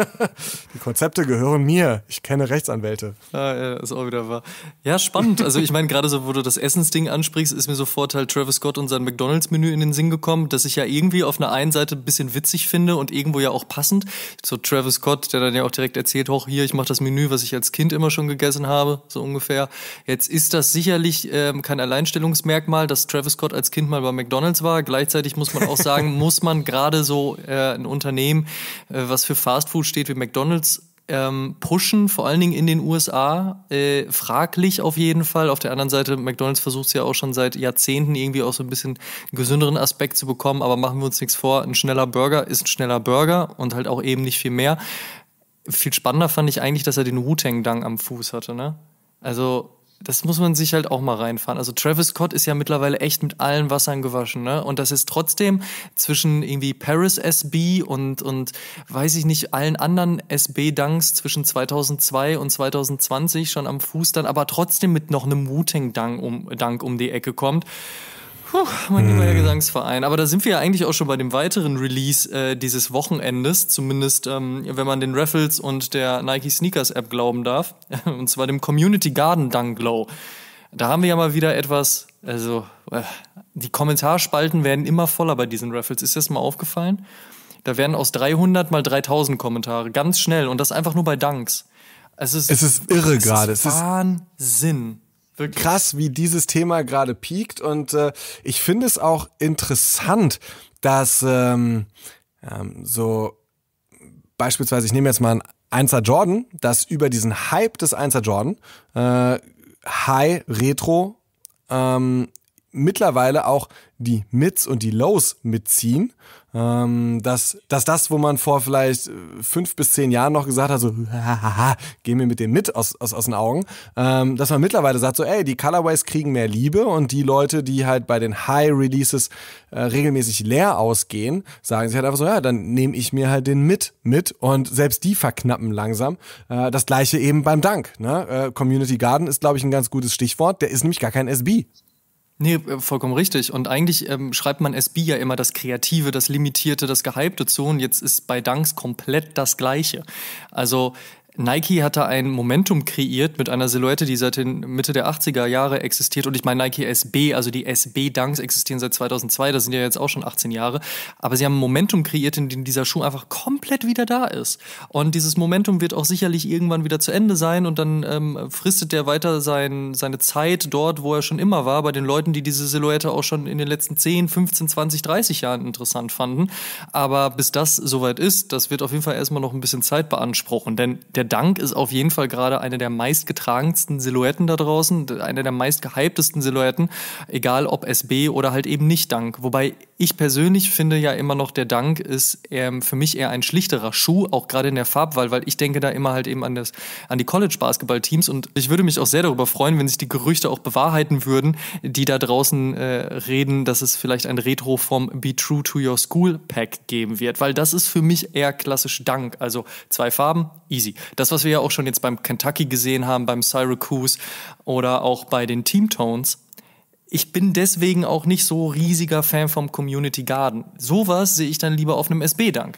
die Konzepte gehören mir. Ich kenne Rechtsanwälte. Ah, ja, ist auch wieder wahr. Ja, spannend. Also ich meine, gerade so, wo du das Essensding ansprichst, ist mir sofort halt Travis Scott und sein McDonalds-Menü in den Sinn gekommen, das ich ja irgendwie auf einer einen Seite ein bisschen witzig finde und irgendwo ja auch passend. So Travis Scott, der dann ja auch direkt erzählt, hoch hier, ich mache das Menü, was ich als Kind immer schon gegessen habe, so ungefähr. Jetzt ist das sicherlich ähm, kein Alleinstellungsmerkmal, dass Travis Scott als Kind mal bei McDonalds war. Gleichzeitig muss man auch sagen, muss man gerade so äh, ein Unternehmen, äh, was was für Fast Food steht wie McDonald's, ähm, pushen, vor allen Dingen in den USA, äh, fraglich auf jeden Fall. Auf der anderen Seite, McDonalds versucht es ja auch schon seit Jahrzehnten irgendwie auch so ein bisschen einen gesünderen Aspekt zu bekommen, aber machen wir uns nichts vor, ein schneller Burger ist ein schneller Burger und halt auch eben nicht viel mehr. Viel spannender fand ich eigentlich, dass er den Wu-Tang-Dang am Fuß hatte, ne? Also das muss man sich halt auch mal reinfahren. Also Travis Scott ist ja mittlerweile echt mit allen Wassern gewaschen, ne? Und das ist trotzdem zwischen irgendwie Paris SB und, und weiß ich nicht, allen anderen SB-Dunks zwischen 2002 und 2020 schon am Fuß dann, aber trotzdem mit noch einem Wooting tang dunk um, Dank um die Ecke kommt. Puh, mein lieber hm. Gesangsverein. Aber da sind wir ja eigentlich auch schon bei dem weiteren Release äh, dieses Wochenendes, zumindest ähm, wenn man den Raffles und der Nike Sneakers App glauben darf. und zwar dem Community Garden Dunk Low. Da haben wir ja mal wieder etwas, also äh, die Kommentarspalten werden immer voller bei diesen Raffles. Ist das mal aufgefallen? Da werden aus 300 mal 3000 Kommentare ganz schnell und das einfach nur bei Dunks. Es ist, es ist irre gerade. Es ist Wahnsinn. Wirklich? krass, wie dieses Thema gerade piekt. Und äh, ich finde es auch interessant, dass ähm, ähm, so beispielsweise, ich nehme jetzt mal ein Einser Jordan, dass über diesen Hype des Einser Jordan äh, High Retro ähm, mittlerweile auch die Mids und die Lows mitziehen ähm, dass, dass das, wo man vor vielleicht äh, fünf bis zehn Jahren noch gesagt hat, so, geh mir mit dem mit aus, aus, aus den Augen, ähm, dass man mittlerweile sagt, so, ey, die Colorways kriegen mehr Liebe und die Leute, die halt bei den High-Releases äh, regelmäßig leer ausgehen, sagen sich halt einfach so, ja, dann nehme ich mir halt den mit mit und selbst die verknappen langsam. Äh, das gleiche eben beim Dank. Ne? Äh, Community Garden ist, glaube ich, ein ganz gutes Stichwort. Der ist nämlich gar kein SB. Nee, äh, vollkommen richtig. Und eigentlich ähm, schreibt man SB ja immer das Kreative, das Limitierte, das Gehypte zu. Und jetzt ist bei Dunks komplett das Gleiche. Also Nike hatte ein Momentum kreiert mit einer Silhouette, die seit den Mitte der 80er Jahre existiert. Und ich meine Nike SB, also die SB Dunks existieren seit 2002, das sind ja jetzt auch schon 18 Jahre. Aber sie haben ein Momentum kreiert, in dem dieser Schuh einfach komplett wieder da ist. Und dieses Momentum wird auch sicherlich irgendwann wieder zu Ende sein und dann ähm, fristet der weiter sein, seine Zeit dort, wo er schon immer war, bei den Leuten, die diese Silhouette auch schon in den letzten 10, 15, 20, 30 Jahren interessant fanden. Aber bis das soweit ist, das wird auf jeden Fall erstmal noch ein bisschen Zeit beanspruchen, denn der Dank ist auf jeden Fall gerade eine der meistgetragensten Silhouetten da draußen, eine der meistgehyptesten Silhouetten, egal ob SB oder halt eben nicht Dank. Wobei ich persönlich finde ja immer noch, der Dank ist ähm, für mich eher ein schlichterer Schuh, auch gerade in der Farbwahl, weil ich denke da immer halt eben an, das, an die College-Basketball-Teams und ich würde mich auch sehr darüber freuen, wenn sich die Gerüchte auch bewahrheiten würden, die da draußen äh, reden, dass es vielleicht ein Retro vom Be True to Your School Pack geben wird, weil das ist für mich eher klassisch Dank. Also zwei Farben, easy. Das, was wir ja auch schon jetzt beim Kentucky gesehen haben, beim Syracuse oder auch bei den Team Tones, ich bin deswegen auch nicht so riesiger Fan vom Community Garden. Sowas sehe ich dann lieber auf einem SB-Dank.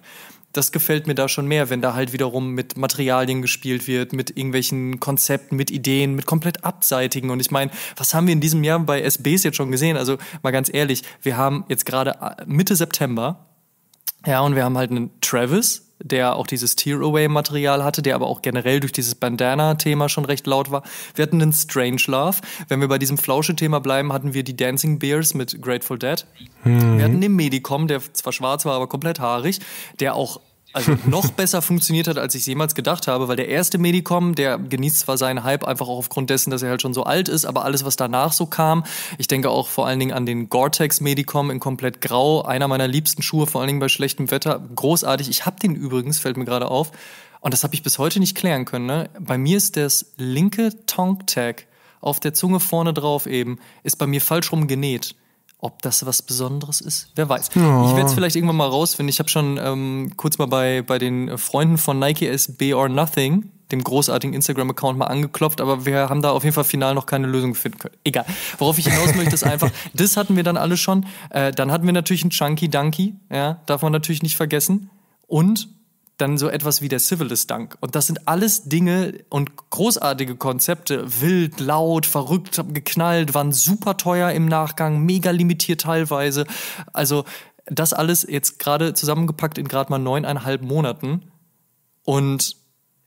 Das gefällt mir da schon mehr, wenn da halt wiederum mit Materialien gespielt wird, mit irgendwelchen Konzepten, mit Ideen, mit komplett abseitigen. Und ich meine, was haben wir in diesem Jahr bei SBs jetzt schon gesehen? Also mal ganz ehrlich, wir haben jetzt gerade äh, Mitte September. Ja, und wir haben halt einen Travis, der auch dieses Tear-Away-Material hatte, der aber auch generell durch dieses Bandana-Thema schon recht laut war. Wir hatten den Strange Love. Wenn wir bei diesem Flausche-Thema bleiben, hatten wir die Dancing Bears mit Grateful Dead. Mhm. Wir hm. hatten den Medicom, der zwar schwarz war, aber komplett haarig, der auch also noch besser funktioniert hat, als ich jemals gedacht habe, weil der erste Medicom, der genießt zwar seinen Hype einfach auch aufgrund dessen, dass er halt schon so alt ist, aber alles, was danach so kam, ich denke auch vor allen Dingen an den Gore-Tex Medicom in komplett grau, einer meiner liebsten Schuhe, vor allen Dingen bei schlechtem Wetter, großartig. Ich habe den übrigens, fällt mir gerade auf, und das habe ich bis heute nicht klären können. Ne? Bei mir ist das linke tonk tag auf der Zunge vorne drauf eben, ist bei mir falsch rum genäht. Ob das was Besonderes ist, wer weiß. Oh. Ich werde es vielleicht irgendwann mal rausfinden. Ich habe schon ähm, kurz mal bei, bei den Freunden von Nike SB or Nothing, dem großartigen Instagram-Account, mal angeklopft, aber wir haben da auf jeden Fall final noch keine Lösung finden können. Egal. Worauf ich hinaus möchte, ist einfach, das hatten wir dann alle schon. Äh, dann hatten wir natürlich einen Chunky Dunky, ja, darf man natürlich nicht vergessen. Und dann so etwas wie der Civilist Dank. Und das sind alles Dinge und großartige Konzepte. Wild, laut, verrückt, geknallt, waren super teuer im Nachgang, mega limitiert teilweise. Also das alles jetzt gerade zusammengepackt in gerade mal neuneinhalb Monaten. Und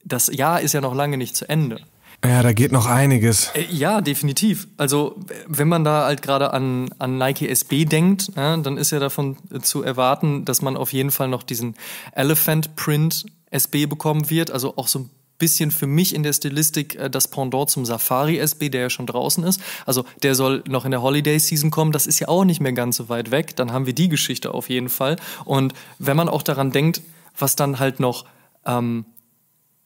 das Jahr ist ja noch lange nicht zu Ende. Ja, da geht noch einiges. Äh, ja, definitiv. Also, wenn man da halt gerade an, an Nike SB denkt, ja, ne, dann ist ja davon äh, zu erwarten, dass man auf jeden Fall noch diesen Elephant Print SB bekommen wird. Also auch so ein bisschen für mich in der Stilistik äh, das Pendant zum Safari SB, der ja schon draußen ist. Also der soll noch in der Holiday Season kommen. Das ist ja auch nicht mehr ganz so weit weg. Dann haben wir die Geschichte auf jeden Fall. Und wenn man auch daran denkt, was dann halt noch ähm,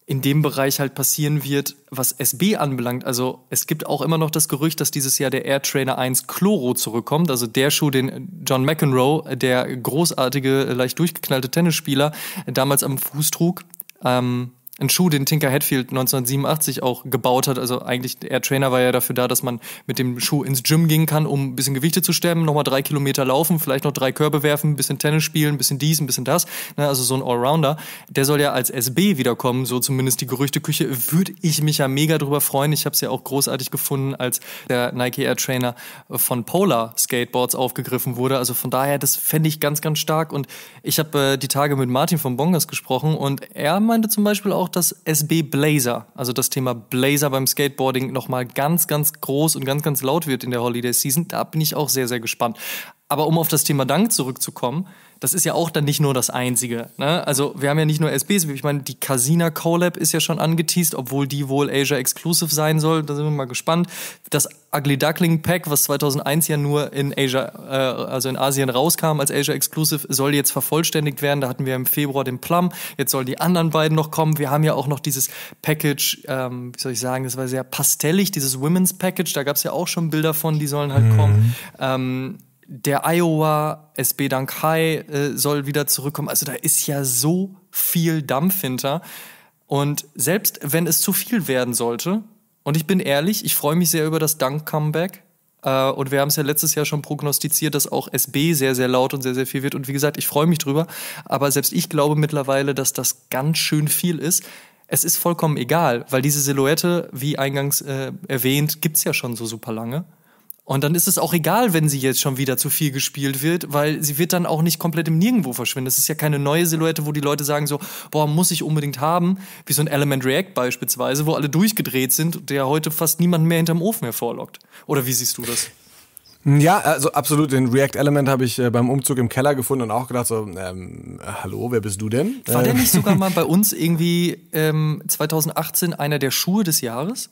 in dem Bereich halt passieren wird, was SB anbelangt. Also es gibt auch immer noch das Gerücht, dass dieses Jahr der Air Trainer 1 Chloro zurückkommt, also der Schuh, den John McEnroe, der großartige, leicht durchgeknallte Tennisspieler, damals am Fuß trug. Ähm, ein Schuh, den Tinker Hatfield 1987 auch gebaut hat. Also eigentlich, der Trainer war ja dafür da, dass man mit dem Schuh ins Gym gehen kann, um ein bisschen Gewichte zu stemmen, nochmal drei Kilometer laufen, vielleicht noch drei Körbe werfen, ein bisschen Tennis spielen, ein bisschen dies, ein bisschen das. Ne, also so ein Allrounder. Der soll ja als SB wiederkommen, so zumindest die Gerüchteküche. Würde ich mich ja mega drüber freuen. Ich habe es ja auch großartig gefunden, als der Nike Air Trainer von Polar Skateboards aufgegriffen wurde. Also von daher, das fände ich ganz, ganz stark. Und ich habe äh, die Tage mit Martin von Bongas gesprochen und er meinte zum Beispiel auch, auch das SB Blazer, also das Thema Blazer beim Skateboarding, nochmal ganz, ganz groß und ganz, ganz laut wird in der Holiday Season. Da bin ich auch sehr, sehr gespannt. Aber um auf das Thema Dank zurückzukommen, das ist ja auch dann nicht nur das Einzige. Ne? Also wir haben ja nicht nur SBs, ich meine, die Casina Colab ist ja schon angeteased, obwohl die wohl Asia Exclusive sein soll, da sind wir mal gespannt. Das Ugly Duckling Pack, was 2001 ja nur in Asia, äh, also in Asien rauskam als Asia Exclusive, soll jetzt vervollständigt werden. Da hatten wir im Februar den Plum, jetzt sollen die anderen beiden noch kommen. Wir haben ja auch noch dieses Package, ähm, wie soll ich sagen, das war sehr pastellig, dieses Women's Package, da gab es ja auch schon Bilder von, die sollen halt mhm. kommen. Ähm, der Iowa, SB Dankai äh, soll wieder zurückkommen. Also da ist ja so viel Dampf hinter. Und selbst wenn es zu viel werden sollte, und ich bin ehrlich, ich freue mich sehr über das Dank-Comeback. Äh, und wir haben es ja letztes Jahr schon prognostiziert, dass auch SB sehr, sehr laut und sehr, sehr viel wird. Und wie gesagt, ich freue mich drüber. Aber selbst ich glaube mittlerweile, dass das ganz schön viel ist. Es ist vollkommen egal, weil diese Silhouette, wie eingangs äh, erwähnt, gibt es ja schon so super lange. Und dann ist es auch egal, wenn sie jetzt schon wieder zu viel gespielt wird, weil sie wird dann auch nicht komplett im Nirgendwo verschwinden. Das ist ja keine neue Silhouette, wo die Leute sagen so, boah, muss ich unbedingt haben, wie so ein Element React beispielsweise, wo alle durchgedreht sind, der heute fast niemanden mehr hinterm Ofen hervorlockt. Oder wie siehst du das? Ja, also absolut. Den React Element habe ich äh, beim Umzug im Keller gefunden und auch gedacht so, ähm, hallo, wer bist du denn? War der äh. nicht sogar mal bei uns irgendwie ähm, 2018 einer der Schuhe des Jahres?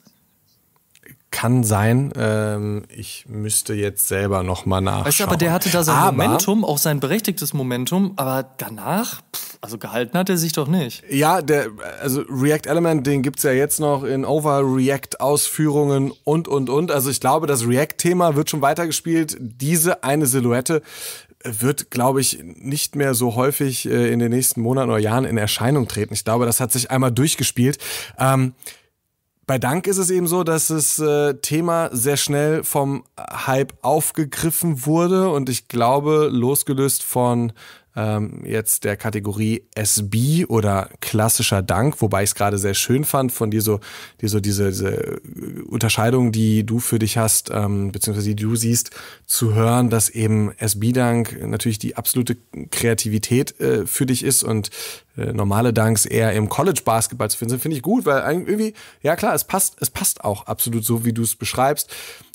kann sein. Ähm, ich müsste jetzt selber nochmal nachschauen. Weißt du, aber der hatte da sein aber, Momentum, auch sein berechtigtes Momentum, aber danach, pff, also gehalten hat er sich doch nicht. Ja, der, also React Element, den gibt es ja jetzt noch in Over-React-Ausführungen und, und, und. Also ich glaube, das React-Thema wird schon weitergespielt. Diese eine Silhouette wird, glaube ich, nicht mehr so häufig äh, in den nächsten Monaten oder Jahren in Erscheinung treten. Ich glaube, das hat sich einmal durchgespielt. Ähm, bei Dank ist es eben so, dass das äh, Thema sehr schnell vom Hype aufgegriffen wurde und ich glaube, losgelöst von ähm, jetzt der Kategorie SB oder klassischer Dank, wobei ich es gerade sehr schön fand von dir so, dir so diese, diese Unterscheidung, die du für dich hast, ähm, beziehungsweise die du siehst, zu hören, dass eben SB-Dank natürlich die absolute Kreativität äh, für dich ist und äh, normale Danks eher im College-Basketball zu finden sind, finde ich gut, weil irgendwie, ja klar, es passt, es passt auch absolut so, wie du es beschreibst.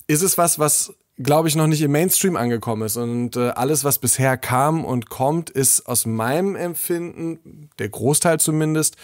Ist es was, was glaube ich, noch nicht im Mainstream angekommen ist. Und äh, alles, was bisher kam und kommt, ist aus meinem Empfinden, der Großteil zumindest,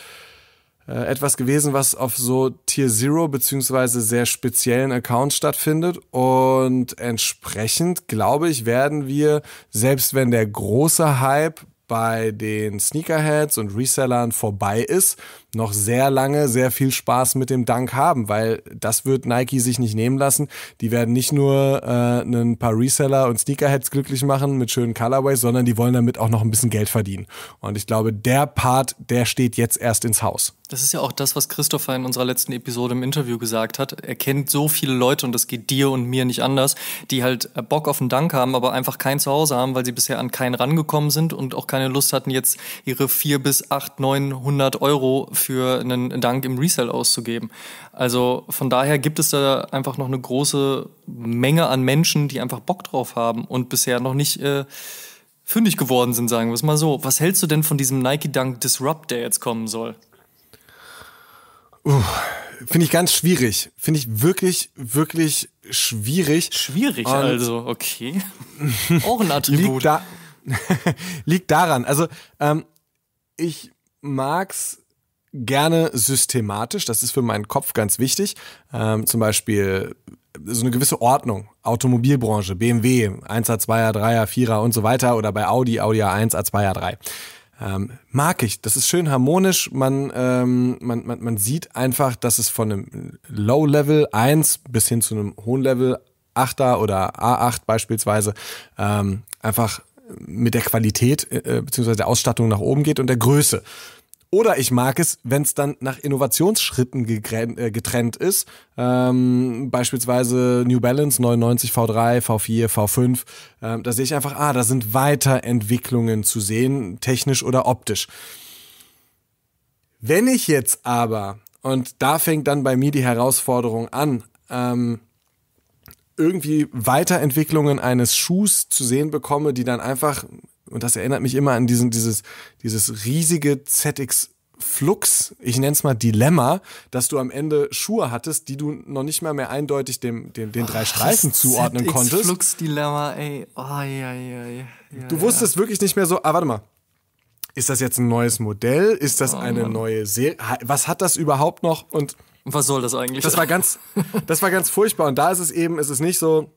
äh, etwas gewesen, was auf so Tier Zero beziehungsweise sehr speziellen Accounts stattfindet. Und entsprechend, glaube ich, werden wir, selbst wenn der große Hype bei den Sneakerheads und Resellern vorbei ist, noch sehr lange sehr viel Spaß mit dem Dank haben, weil das wird Nike sich nicht nehmen lassen. Die werden nicht nur äh, ein paar Reseller und Sneakerheads glücklich machen mit schönen Colorways, sondern die wollen damit auch noch ein bisschen Geld verdienen. Und ich glaube, der Part, der steht jetzt erst ins Haus. Das ist ja auch das, was Christopher in unserer letzten Episode im Interview gesagt hat. Er kennt so viele Leute und das geht dir und mir nicht anders, die halt Bock auf den Dank haben, aber einfach kein Zuhause haben, weil sie bisher an keinen rangekommen sind und auch keine Lust hatten, jetzt ihre vier bis acht, neunhundert Euro für für einen Dank im Resell auszugeben. Also von daher gibt es da einfach noch eine große Menge an Menschen, die einfach Bock drauf haben und bisher noch nicht äh, fündig geworden sind, sagen wir es mal so. Was hältst du denn von diesem Nike Dunk Disrupt, der jetzt kommen soll? Uh, Finde ich ganz schwierig. Finde ich wirklich, wirklich schwierig. Schwierig und also, okay. Auch ein Attribut. Liegt, da, liegt daran. Also, ähm, ich mag's gerne systematisch, das ist für meinen Kopf ganz wichtig. Ähm, zum Beispiel äh, so eine gewisse Ordnung. Automobilbranche, BMW, 1er, 2er, 3er, 4er und so weiter oder bei Audi, Audi A1, A2, A3. Ähm, mag ich. Das ist schön harmonisch. Man, ähm, man, man, man sieht einfach, dass es von einem Low-Level 1 bis hin zu einem hohen Level 8er oder A8 beispielsweise ähm, einfach mit der Qualität äh, äh bzw. der Ausstattung nach oben geht und der Größe. Oder ich mag es, wenn es dann nach Innovationsschritten äh, getrennt ist. Ähm, beispielsweise New Balance 99 V3, V4, V5. Ähm, da sehe ich einfach, ah, da sind Weiterentwicklungen zu sehen, technisch oder optisch. Wenn ich jetzt aber, und da fängt dann bei mir die Herausforderung an, ähm, irgendwie Weiterentwicklungen eines Schuhs zu sehen bekomme, die dann einfach und das erinnert mich immer an diesen, dieses, dieses riesige ZX Flux, ich nenne es mal Dilemma, dass du am Ende Schuhe hattest, die du noch nicht mal mehr eindeutig dem, dem, den oh, drei Streifen zuordnen ZX konntest. Flux-Dilemma, ey. Oh, ja, ja, ja, du wusstest wirklich nicht mehr so, ah, warte mal. Ist das jetzt ein neues Modell? Ist das oh, eine Mann. neue Serie? Was hat das überhaupt noch? Und was soll das eigentlich? Das war ganz, das war ganz furchtbar. Und da ist es eben, ist es nicht so,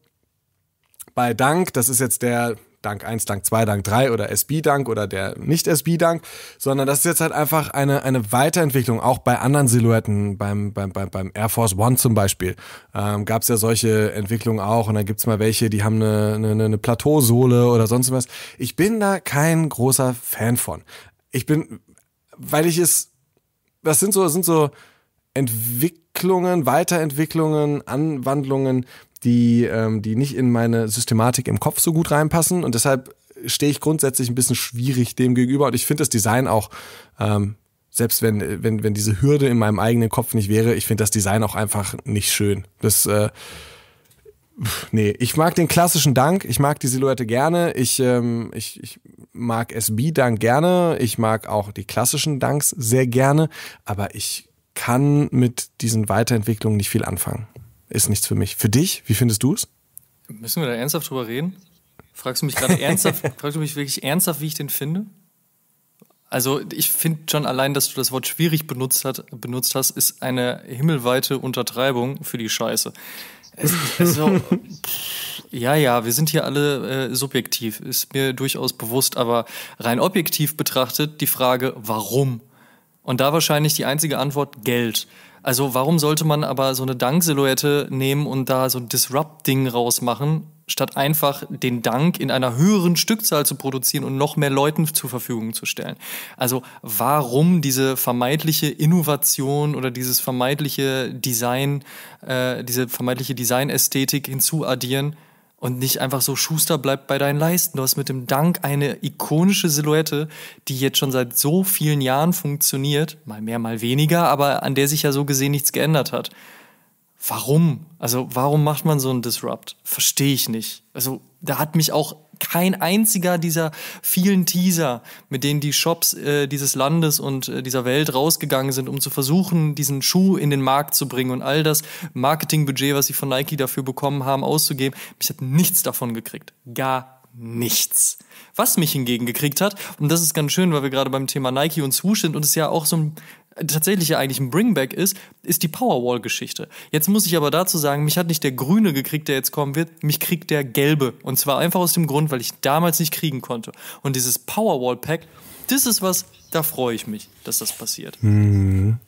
bei Dank, das ist jetzt der Dank 1, Dank 2, Dank 3 oder SB Dank oder der nicht SB Dank, sondern das ist jetzt halt einfach eine, eine Weiterentwicklung, auch bei anderen Silhouetten, beim, beim, beim, beim Air Force One zum Beispiel, ähm, gab es ja solche Entwicklungen auch und dann gibt es mal welche, die haben eine, eine, eine Plateausohle oder sonst was. Ich bin da kein großer Fan von. Ich bin, weil ich es, das sind so, sind so Entwicklungen, Weiterentwicklungen, Anwandlungen, die, ähm, die nicht in meine Systematik im Kopf so gut reinpassen. Und deshalb stehe ich grundsätzlich ein bisschen schwierig dem gegenüber. Und ich finde das Design auch, ähm, selbst wenn, wenn, wenn diese Hürde in meinem eigenen Kopf nicht wäre, ich finde das Design auch einfach nicht schön. Das, äh, nee, ich mag den klassischen Dank, ich mag die Silhouette gerne, ich, ähm, ich, ich mag SB-Dank gerne, ich mag auch die klassischen Danks sehr gerne, aber ich kann mit diesen Weiterentwicklungen nicht viel anfangen ist nichts für mich. Für dich, wie findest du es? Müssen wir da ernsthaft drüber reden? Fragst du mich gerade ernsthaft, fragst du mich wirklich ernsthaft, wie ich den finde? Also ich finde schon allein, dass du das Wort schwierig benutzt, hat, benutzt hast, ist eine himmelweite Untertreibung für die Scheiße. Also, ja, ja, wir sind hier alle äh, subjektiv, ist mir durchaus bewusst, aber rein objektiv betrachtet die Frage, warum? Und da wahrscheinlich die einzige Antwort Geld. Also warum sollte man aber so eine Dank-Silhouette nehmen und da so ein Disrupt-Ding rausmachen, statt einfach den Dank in einer höheren Stückzahl zu produzieren und noch mehr Leuten zur Verfügung zu stellen? Also warum diese vermeintliche Innovation oder dieses vermeintliche Design, äh, diese vermeintliche Design-Ästhetik hinzuaddieren? und nicht einfach so Schuster bleibt bei deinen Leisten. Du hast mit dem Dank eine ikonische Silhouette, die jetzt schon seit so vielen Jahren funktioniert, mal mehr, mal weniger, aber an der sich ja so gesehen nichts geändert hat. Warum? Also warum macht man so einen Disrupt? Verstehe ich nicht. Also da hat mich auch kein einziger dieser vielen Teaser, mit denen die Shops äh, dieses Landes und äh, dieser Welt rausgegangen sind, um zu versuchen, diesen Schuh in den Markt zu bringen und all das Marketingbudget, was sie von Nike dafür bekommen haben, auszugeben. Ich habe nichts davon gekriegt. Gar nichts. Was mich hingegen gekriegt hat, und das ist ganz schön, weil wir gerade beim Thema Nike und Swoosh sind und es ja auch so ein tatsächlich ja eigentlich ein Bringback ist, ist die Powerwall-Geschichte. Jetzt muss ich aber dazu sagen, mich hat nicht der Grüne gekriegt, der jetzt kommen wird, mich kriegt der Gelbe. Und zwar einfach aus dem Grund, weil ich damals nicht kriegen konnte. Und dieses Powerwall-Pack, das ist was, da freue ich mich, dass das passiert. Mhm.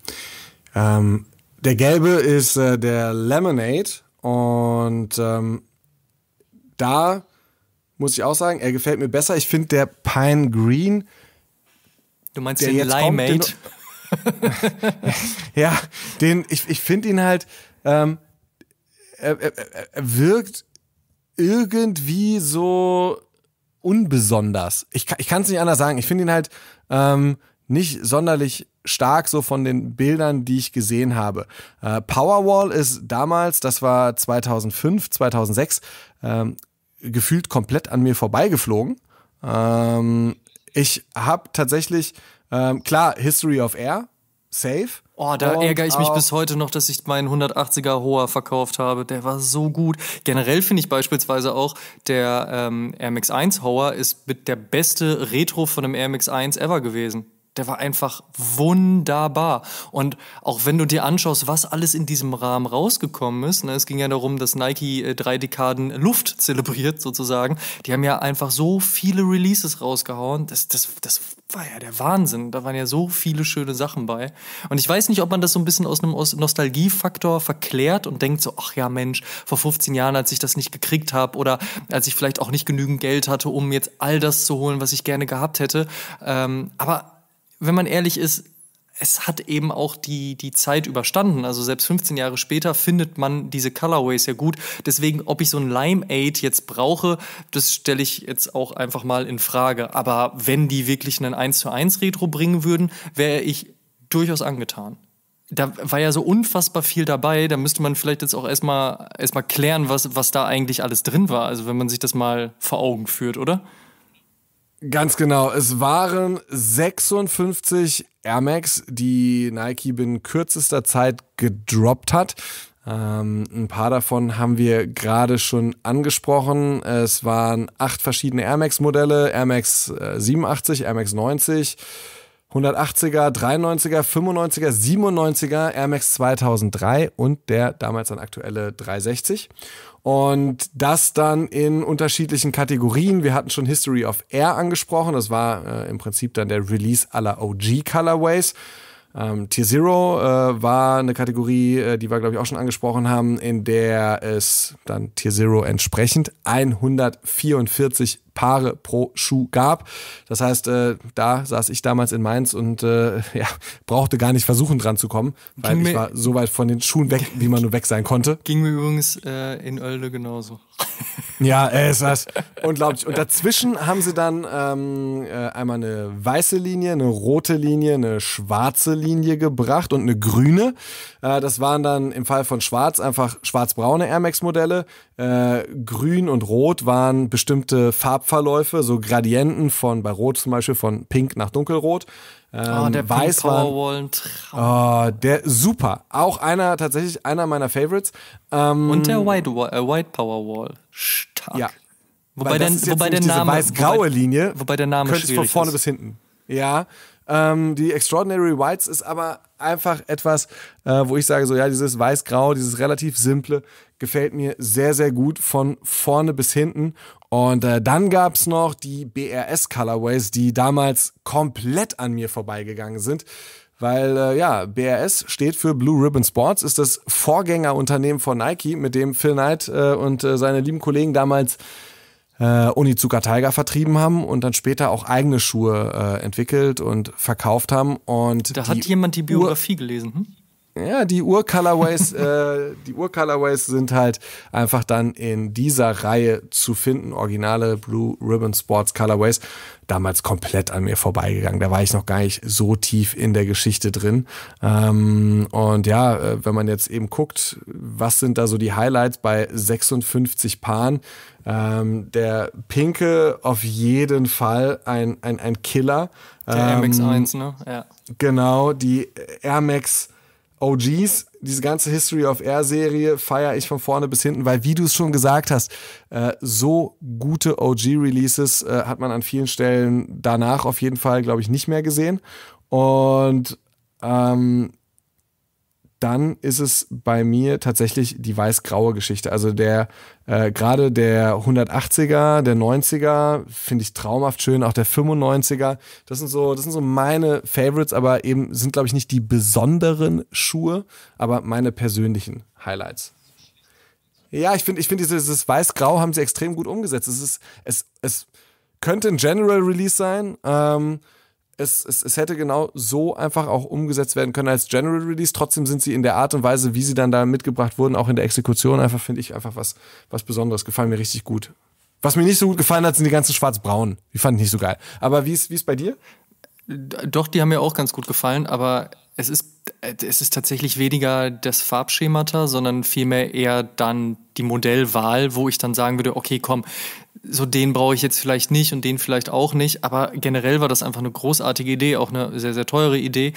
Ähm, der Gelbe ist äh, der Lemonade und ähm, da muss ich auch sagen, er gefällt mir besser. Ich finde der Pine Green. Du meinst der den Limeade? ja, den, ich, ich finde ihn halt, ähm, er, er, er wirkt irgendwie so unbesonders. Ich, ich kann es nicht anders sagen. Ich finde ihn halt ähm, nicht sonderlich stark so von den Bildern, die ich gesehen habe. Äh, Powerwall ist damals, das war 2005, 2006, ähm, gefühlt komplett an mir vorbeigeflogen. Ähm, ich habe tatsächlich ähm, klar, History of Air, safe. Oh, da ärgere ich mich bis heute noch, dass ich meinen 180er Hoher verkauft habe. Der war so gut. Generell finde ich beispielsweise auch, der ähm, Air Max 1 Hoher ist mit der beste Retro von einem Air Max 1 ever gewesen der war einfach wunderbar. Und auch wenn du dir anschaust, was alles in diesem Rahmen rausgekommen ist, ne, es ging ja darum, dass Nike äh, drei Dekaden Luft zelebriert sozusagen. Die haben ja einfach so viele Releases rausgehauen. Das, das, das war ja der Wahnsinn. Da waren ja so viele schöne Sachen bei. Und ich weiß nicht, ob man das so ein bisschen aus einem Nostalgiefaktor verklärt und denkt so, ach ja Mensch, vor 15 Jahren, als ich das nicht gekriegt habe oder als ich vielleicht auch nicht genügend Geld hatte, um jetzt all das zu holen, was ich gerne gehabt hätte. Ähm, aber wenn man ehrlich ist, es hat eben auch die, die Zeit überstanden. Also selbst 15 Jahre später findet man diese Colorways ja gut. Deswegen, ob ich so ein Lime Aid jetzt brauche, das stelle ich jetzt auch einfach mal in Frage. Aber wenn die wirklich einen 1 zu 1 Retro bringen würden, wäre ich durchaus angetan. Da war ja so unfassbar viel dabei, da müsste man vielleicht jetzt auch erstmal erstmal klären, was, was da eigentlich alles drin war. Also wenn man sich das mal vor Augen führt, oder? Ganz genau. Es waren 56 Air Max, die Nike binnen kürzester Zeit gedroppt hat. Ähm, ein paar davon haben wir gerade schon angesprochen. Es waren acht verschiedene Air Max Modelle. Air Max 87, äh, Air Max 90, 180er, 93er, 95er, 97er, Air Max 2003 und der damals dann aktuelle 360. Und das dann in unterschiedlichen Kategorien. Wir hatten schon History of Air angesprochen. Das war äh, im Prinzip dann der Release aller OG Colorways. Ähm, Tier Zero äh, war eine Kategorie, äh, die wir, glaube ich, auch schon angesprochen haben, in der es dann Tier Zero entsprechend 144 Paare pro Schuh gab. Das heißt, äh, da saß ich damals in Mainz und äh, ja, brauchte gar nicht versuchen, dran zu kommen, weil ging ich war so weit von den Schuhen weg, wie man nur weg sein konnte. Ging mir übrigens äh, in Oelde genauso. Ja, äh, ist das unglaublich. Und dazwischen haben sie dann ähm, äh, einmal eine weiße Linie, eine rote Linie, eine schwarze Linie gebracht und eine grüne. Äh, das waren dann im Fall von Schwarz einfach schwarz-braune Air Max-Modelle. Äh, grün und Rot waren bestimmte Farbverläufe, so Gradienten von bei Rot zum Beispiel von Pink nach Dunkelrot. Ah, ähm, oh, der Weiß war ein Traum. Oh, der super. Auch einer tatsächlich einer meiner Favorites. Ähm, und der White, äh, White Power Wall. Stark. Ja. Wobei, der, wobei der Name weiß-graue Linie. Wobei der Name schwierig von vorne ist. bis hinten. Ja. Ähm, die Extraordinary Whites ist aber einfach etwas, äh, wo ich sage so ja dieses weiß-grau, dieses relativ simple gefällt mir sehr, sehr gut von vorne bis hinten. Und äh, dann gab es noch die BRS Colorways, die damals komplett an mir vorbeigegangen sind. Weil äh, ja, BRS steht für Blue Ribbon Sports, ist das Vorgängerunternehmen von Nike, mit dem Phil Knight äh, und äh, seine lieben Kollegen damals äh, Onizuka Tiger vertrieben haben und dann später auch eigene Schuhe äh, entwickelt und verkauft haben. Und da hat jemand die Biografie Ur gelesen. Hm? ja, die Ur-Colorways, äh, die Ur-Colorways sind halt einfach dann in dieser Reihe zu finden. Originale Blue Ribbon Sports Colorways. Damals komplett an mir vorbeigegangen. Da war ich noch gar nicht so tief in der Geschichte drin. Ähm, und ja, äh, wenn man jetzt eben guckt, was sind da so die Highlights bei 56 Paaren? Ähm, der Pinke auf jeden Fall ein, ein, ein Killer. Der ähm, Max 1 ne? Ja. Genau, die Air Max 1. OGs, diese ganze History of Air Serie feiere ich von vorne bis hinten, weil wie du es schon gesagt hast, äh, so gute OG-Releases äh, hat man an vielen Stellen danach auf jeden Fall, glaube ich, nicht mehr gesehen. Und ähm, dann ist es bei mir tatsächlich die weiß-graue Geschichte. Also der äh, gerade der 180er, der 90er finde ich traumhaft schön, auch der 95er. Das sind so, das sind so meine Favorites, aber eben sind glaube ich nicht die besonderen Schuhe, aber meine persönlichen Highlights. Ja, ich finde, ich finde dieses, dieses weiß-grau haben sie extrem gut umgesetzt. Es ist, es, es könnte ein General Release sein. Ähm, es, es, es hätte genau so einfach auch umgesetzt werden können als General Release. Trotzdem sind sie in der Art und Weise, wie sie dann da mitgebracht wurden, auch in der Exekution einfach, finde ich, einfach was, was Besonderes. Gefallen mir richtig gut. Was mir nicht so gut gefallen hat, sind die ganzen schwarz-braunen. Die fand ich nicht so geil. Aber wie ist, wie ist bei dir? Doch, die haben mir auch ganz gut gefallen, aber es ist, äh, es ist tatsächlich weniger das Farbschemata, sondern vielmehr eher dann die Modellwahl, wo ich dann sagen würde, okay, komm, so den brauche ich jetzt vielleicht nicht und den vielleicht auch nicht. Aber generell war das einfach eine großartige Idee, auch eine sehr, sehr teure Idee.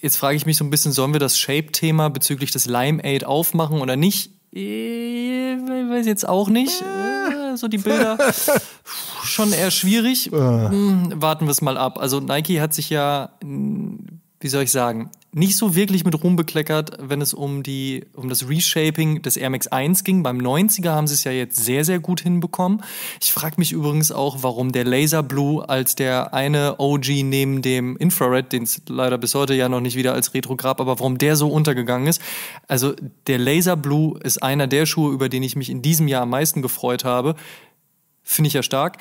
Jetzt frage ich mich so ein bisschen, sollen wir das Shape-Thema bezüglich des Lime-Aid aufmachen oder nicht? Ich äh, weiß jetzt auch nicht. Äh, so die Bilder schon eher schwierig. Ah. Hm, warten wir es mal ab. Also Nike hat sich ja wie soll ich sagen, nicht so wirklich mit Ruhm bekleckert, wenn es um, die, um das Reshaping des Air Max 1 ging. Beim 90er haben sie es ja jetzt sehr, sehr gut hinbekommen. Ich frage mich übrigens auch, warum der Laser Blue als der eine OG neben dem Infrared, den es leider bis heute ja noch nicht wieder als Retro gab, aber warum der so untergegangen ist. Also der Laser Blue ist einer der Schuhe, über den ich mich in diesem Jahr am meisten gefreut habe. Finde ich ja stark.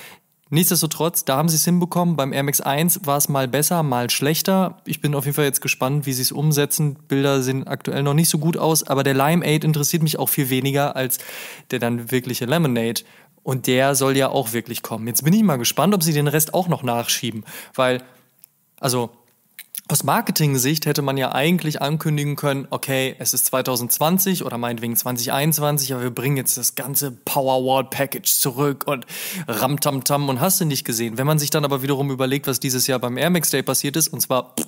Nichtsdestotrotz, da haben sie es hinbekommen. Beim Air Max 1 war es mal besser, mal schlechter. Ich bin auf jeden Fall jetzt gespannt, wie sie es umsetzen. Bilder sehen aktuell noch nicht so gut aus, aber der Lime 8 interessiert mich auch viel weniger als der dann wirkliche Lemonade. Und der soll ja auch wirklich kommen. Jetzt bin ich mal gespannt, ob sie den Rest auch noch nachschieben, weil, also aus Marketing-Sicht hätte man ja eigentlich ankündigen können, okay, es ist 2020 oder meinetwegen 2021, aber wir bringen jetzt das ganze Powerwall-Package zurück und Ramtamtam und hast du nicht gesehen. Wenn man sich dann aber wiederum überlegt, was dieses Jahr beim Air Max Day passiert ist, und zwar pff,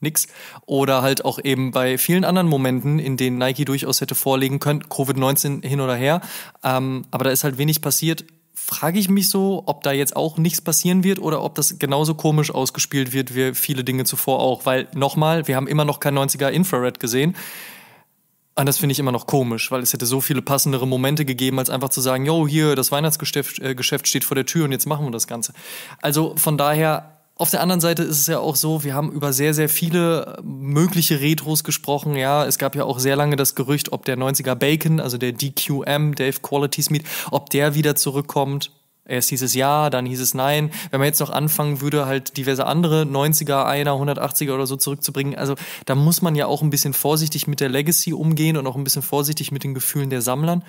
nix, oder halt auch eben bei vielen anderen Momenten, in denen Nike durchaus hätte vorlegen können, Covid-19 hin oder her, ähm, aber da ist halt wenig passiert, frage ich mich so, ob da jetzt auch nichts passieren wird oder ob das genauso komisch ausgespielt wird wie viele Dinge zuvor auch. Weil nochmal, wir haben immer noch kein 90er Infrared gesehen. Und das finde ich immer noch komisch, weil es hätte so viele passendere Momente gegeben, als einfach zu sagen, yo, hier, das Weihnachtsgeschäft äh, steht vor der Tür und jetzt machen wir das Ganze. Also von daher auf der anderen Seite ist es ja auch so, wir haben über sehr, sehr viele mögliche Retros gesprochen. Ja, es gab ja auch sehr lange das Gerücht, ob der 90er Bacon, also der DQM, Dave Quality Smith, ob der wieder zurückkommt. Erst hieß es ja, dann hieß es nein. Wenn man jetzt noch anfangen würde, halt diverse andere 90er, einer, 180er oder so zurückzubringen, also da muss man ja auch ein bisschen vorsichtig mit der Legacy umgehen und auch ein bisschen vorsichtig mit den Gefühlen der Sammlern.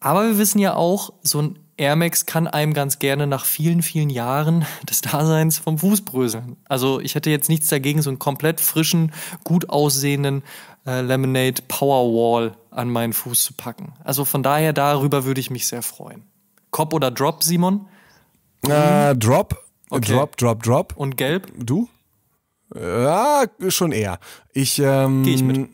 Aber wir wissen ja auch, so ein Air Max kann einem ganz gerne nach vielen, vielen Jahren des Daseins vom Fuß bröseln. Also ich hätte jetzt nichts dagegen, so einen komplett frischen, gut aussehenden äh, Lemonade Powerwall an meinen Fuß zu packen. Also von daher, darüber würde ich mich sehr freuen. Cop oder Drop, Simon? Äh, Drop. Okay. Drop, Drop, Drop. Und Gelb? Du? Ja, schon eher. Ich, ähm, Gehe ich mit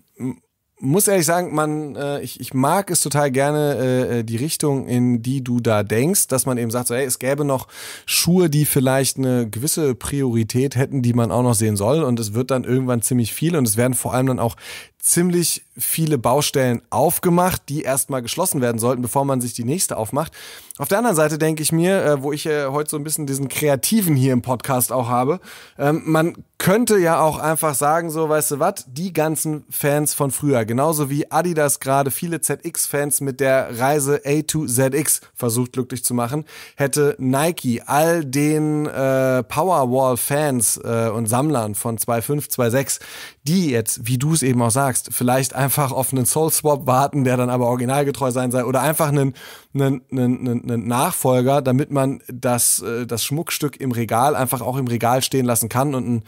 muss ehrlich sagen, man, äh, ich, ich mag es total gerne, äh, äh, die Richtung, in die du da denkst, dass man eben sagt, so, hey, es gäbe noch Schuhe, die vielleicht eine gewisse Priorität hätten, die man auch noch sehen soll. Und es wird dann irgendwann ziemlich viel und es werden vor allem dann auch ziemlich viele Baustellen aufgemacht, die erstmal geschlossen werden sollten, bevor man sich die nächste aufmacht. Auf der anderen Seite denke ich mir, äh, wo ich äh, heute so ein bisschen diesen Kreativen hier im Podcast auch habe, ähm, man könnte ja auch einfach sagen, so, weißt du was, die ganzen Fans von früher, genauso wie Adidas gerade viele ZX-Fans mit der Reise A to ZX versucht glücklich zu machen, hätte Nike all den äh, Powerwall-Fans äh, und Sammlern von 2.5, 2.6 die jetzt, wie du es eben auch sagst, vielleicht einfach auf einen Soul Swap warten, der dann aber originalgetreu sein sei oder einfach einen, einen, einen, einen Nachfolger, damit man das, äh, das Schmuckstück im Regal einfach auch im Regal stehen lassen kann und ein,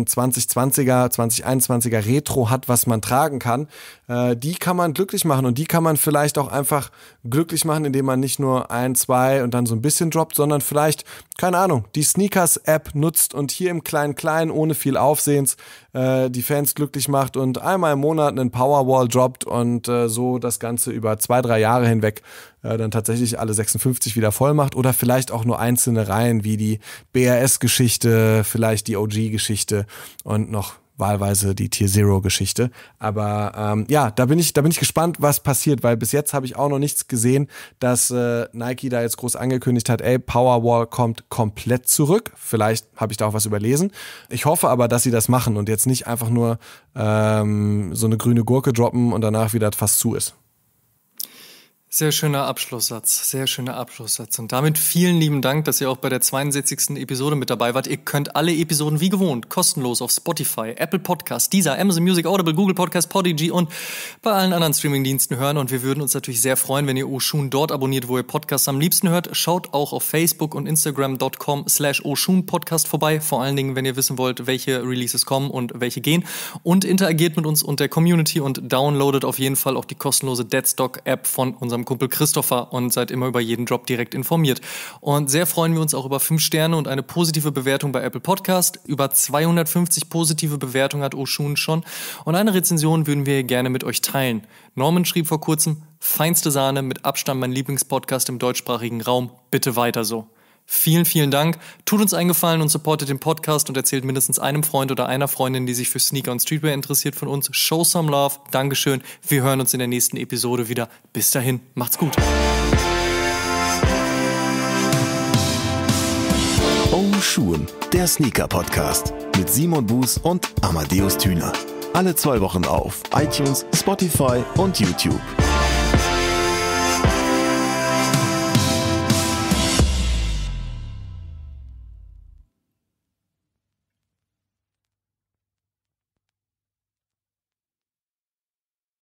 ein 2020er, 2021er Retro hat, was man tragen kann, äh, die kann man glücklich machen und die kann man vielleicht auch einfach glücklich machen, indem man nicht nur ein, zwei und dann so ein bisschen droppt, sondern vielleicht, keine Ahnung, die Sneakers-App nutzt und hier im kleinen Kleinen ohne viel Aufsehens äh, die Fans glücklich macht und einmal im Monat einen Powerwall droppt und äh, so das Ganze über zwei, drei Jahre hinweg äh, dann tatsächlich alle 56 wieder voll macht oder vielleicht auch nur einzelne Reihen wie die BRS-Geschichte, vielleicht die OG-Geschichte und noch wahlweise die Tier Zero Geschichte. Aber ähm, ja, da bin ich, da bin ich gespannt, was passiert, weil bis jetzt habe ich auch noch nichts gesehen, dass äh, Nike da jetzt groß angekündigt hat, ey, Powerwall kommt komplett zurück. Vielleicht habe ich da auch was überlesen. Ich hoffe aber, dass sie das machen und jetzt nicht einfach nur ähm, so eine grüne Gurke droppen und danach wieder fast zu ist. Sehr schöner Abschlusssatz, sehr schöner Abschlusssatz. Und damit vielen lieben Dank, dass ihr auch bei der 62. Episode mit dabei wart. Ihr könnt alle Episoden wie gewohnt kostenlos auf Spotify, Apple Podcasts, Deezer, Amazon Music, Audible, Google Podcasts, Podigy und bei allen anderen Streamingdiensten hören. Und wir würden uns natürlich sehr freuen, wenn ihr Oshun dort abonniert, wo ihr Podcasts am liebsten hört. Schaut auch auf Facebook und Instagram.com slash Oshun Podcast vorbei. Vor allen Dingen, wenn ihr wissen wollt, welche Releases kommen und welche gehen. Und interagiert mit uns und der Community und downloadet auf jeden Fall auch die kostenlose Deadstock App von unserem unserem Kumpel Christopher und seid immer über jeden Drop direkt informiert. Und sehr freuen wir uns auch über 5 Sterne und eine positive Bewertung bei Apple Podcast. Über 250 positive Bewertungen hat Oshun schon und eine Rezension würden wir gerne mit euch teilen. Norman schrieb vor kurzem, feinste Sahne, mit Abstand mein Lieblingspodcast im deutschsprachigen Raum, bitte weiter so. Vielen, vielen Dank. Tut uns einen Gefallen und supportet den Podcast und erzählt mindestens einem Freund oder einer Freundin, die sich für Sneaker und Streetwear interessiert, von uns. Show some love. Dankeschön. Wir hören uns in der nächsten Episode wieder. Bis dahin, macht's gut. Oh Schuhen, der Sneaker-Podcast mit Simon Buß und Amadeus Thüner. Alle zwei Wochen auf iTunes, Spotify und YouTube.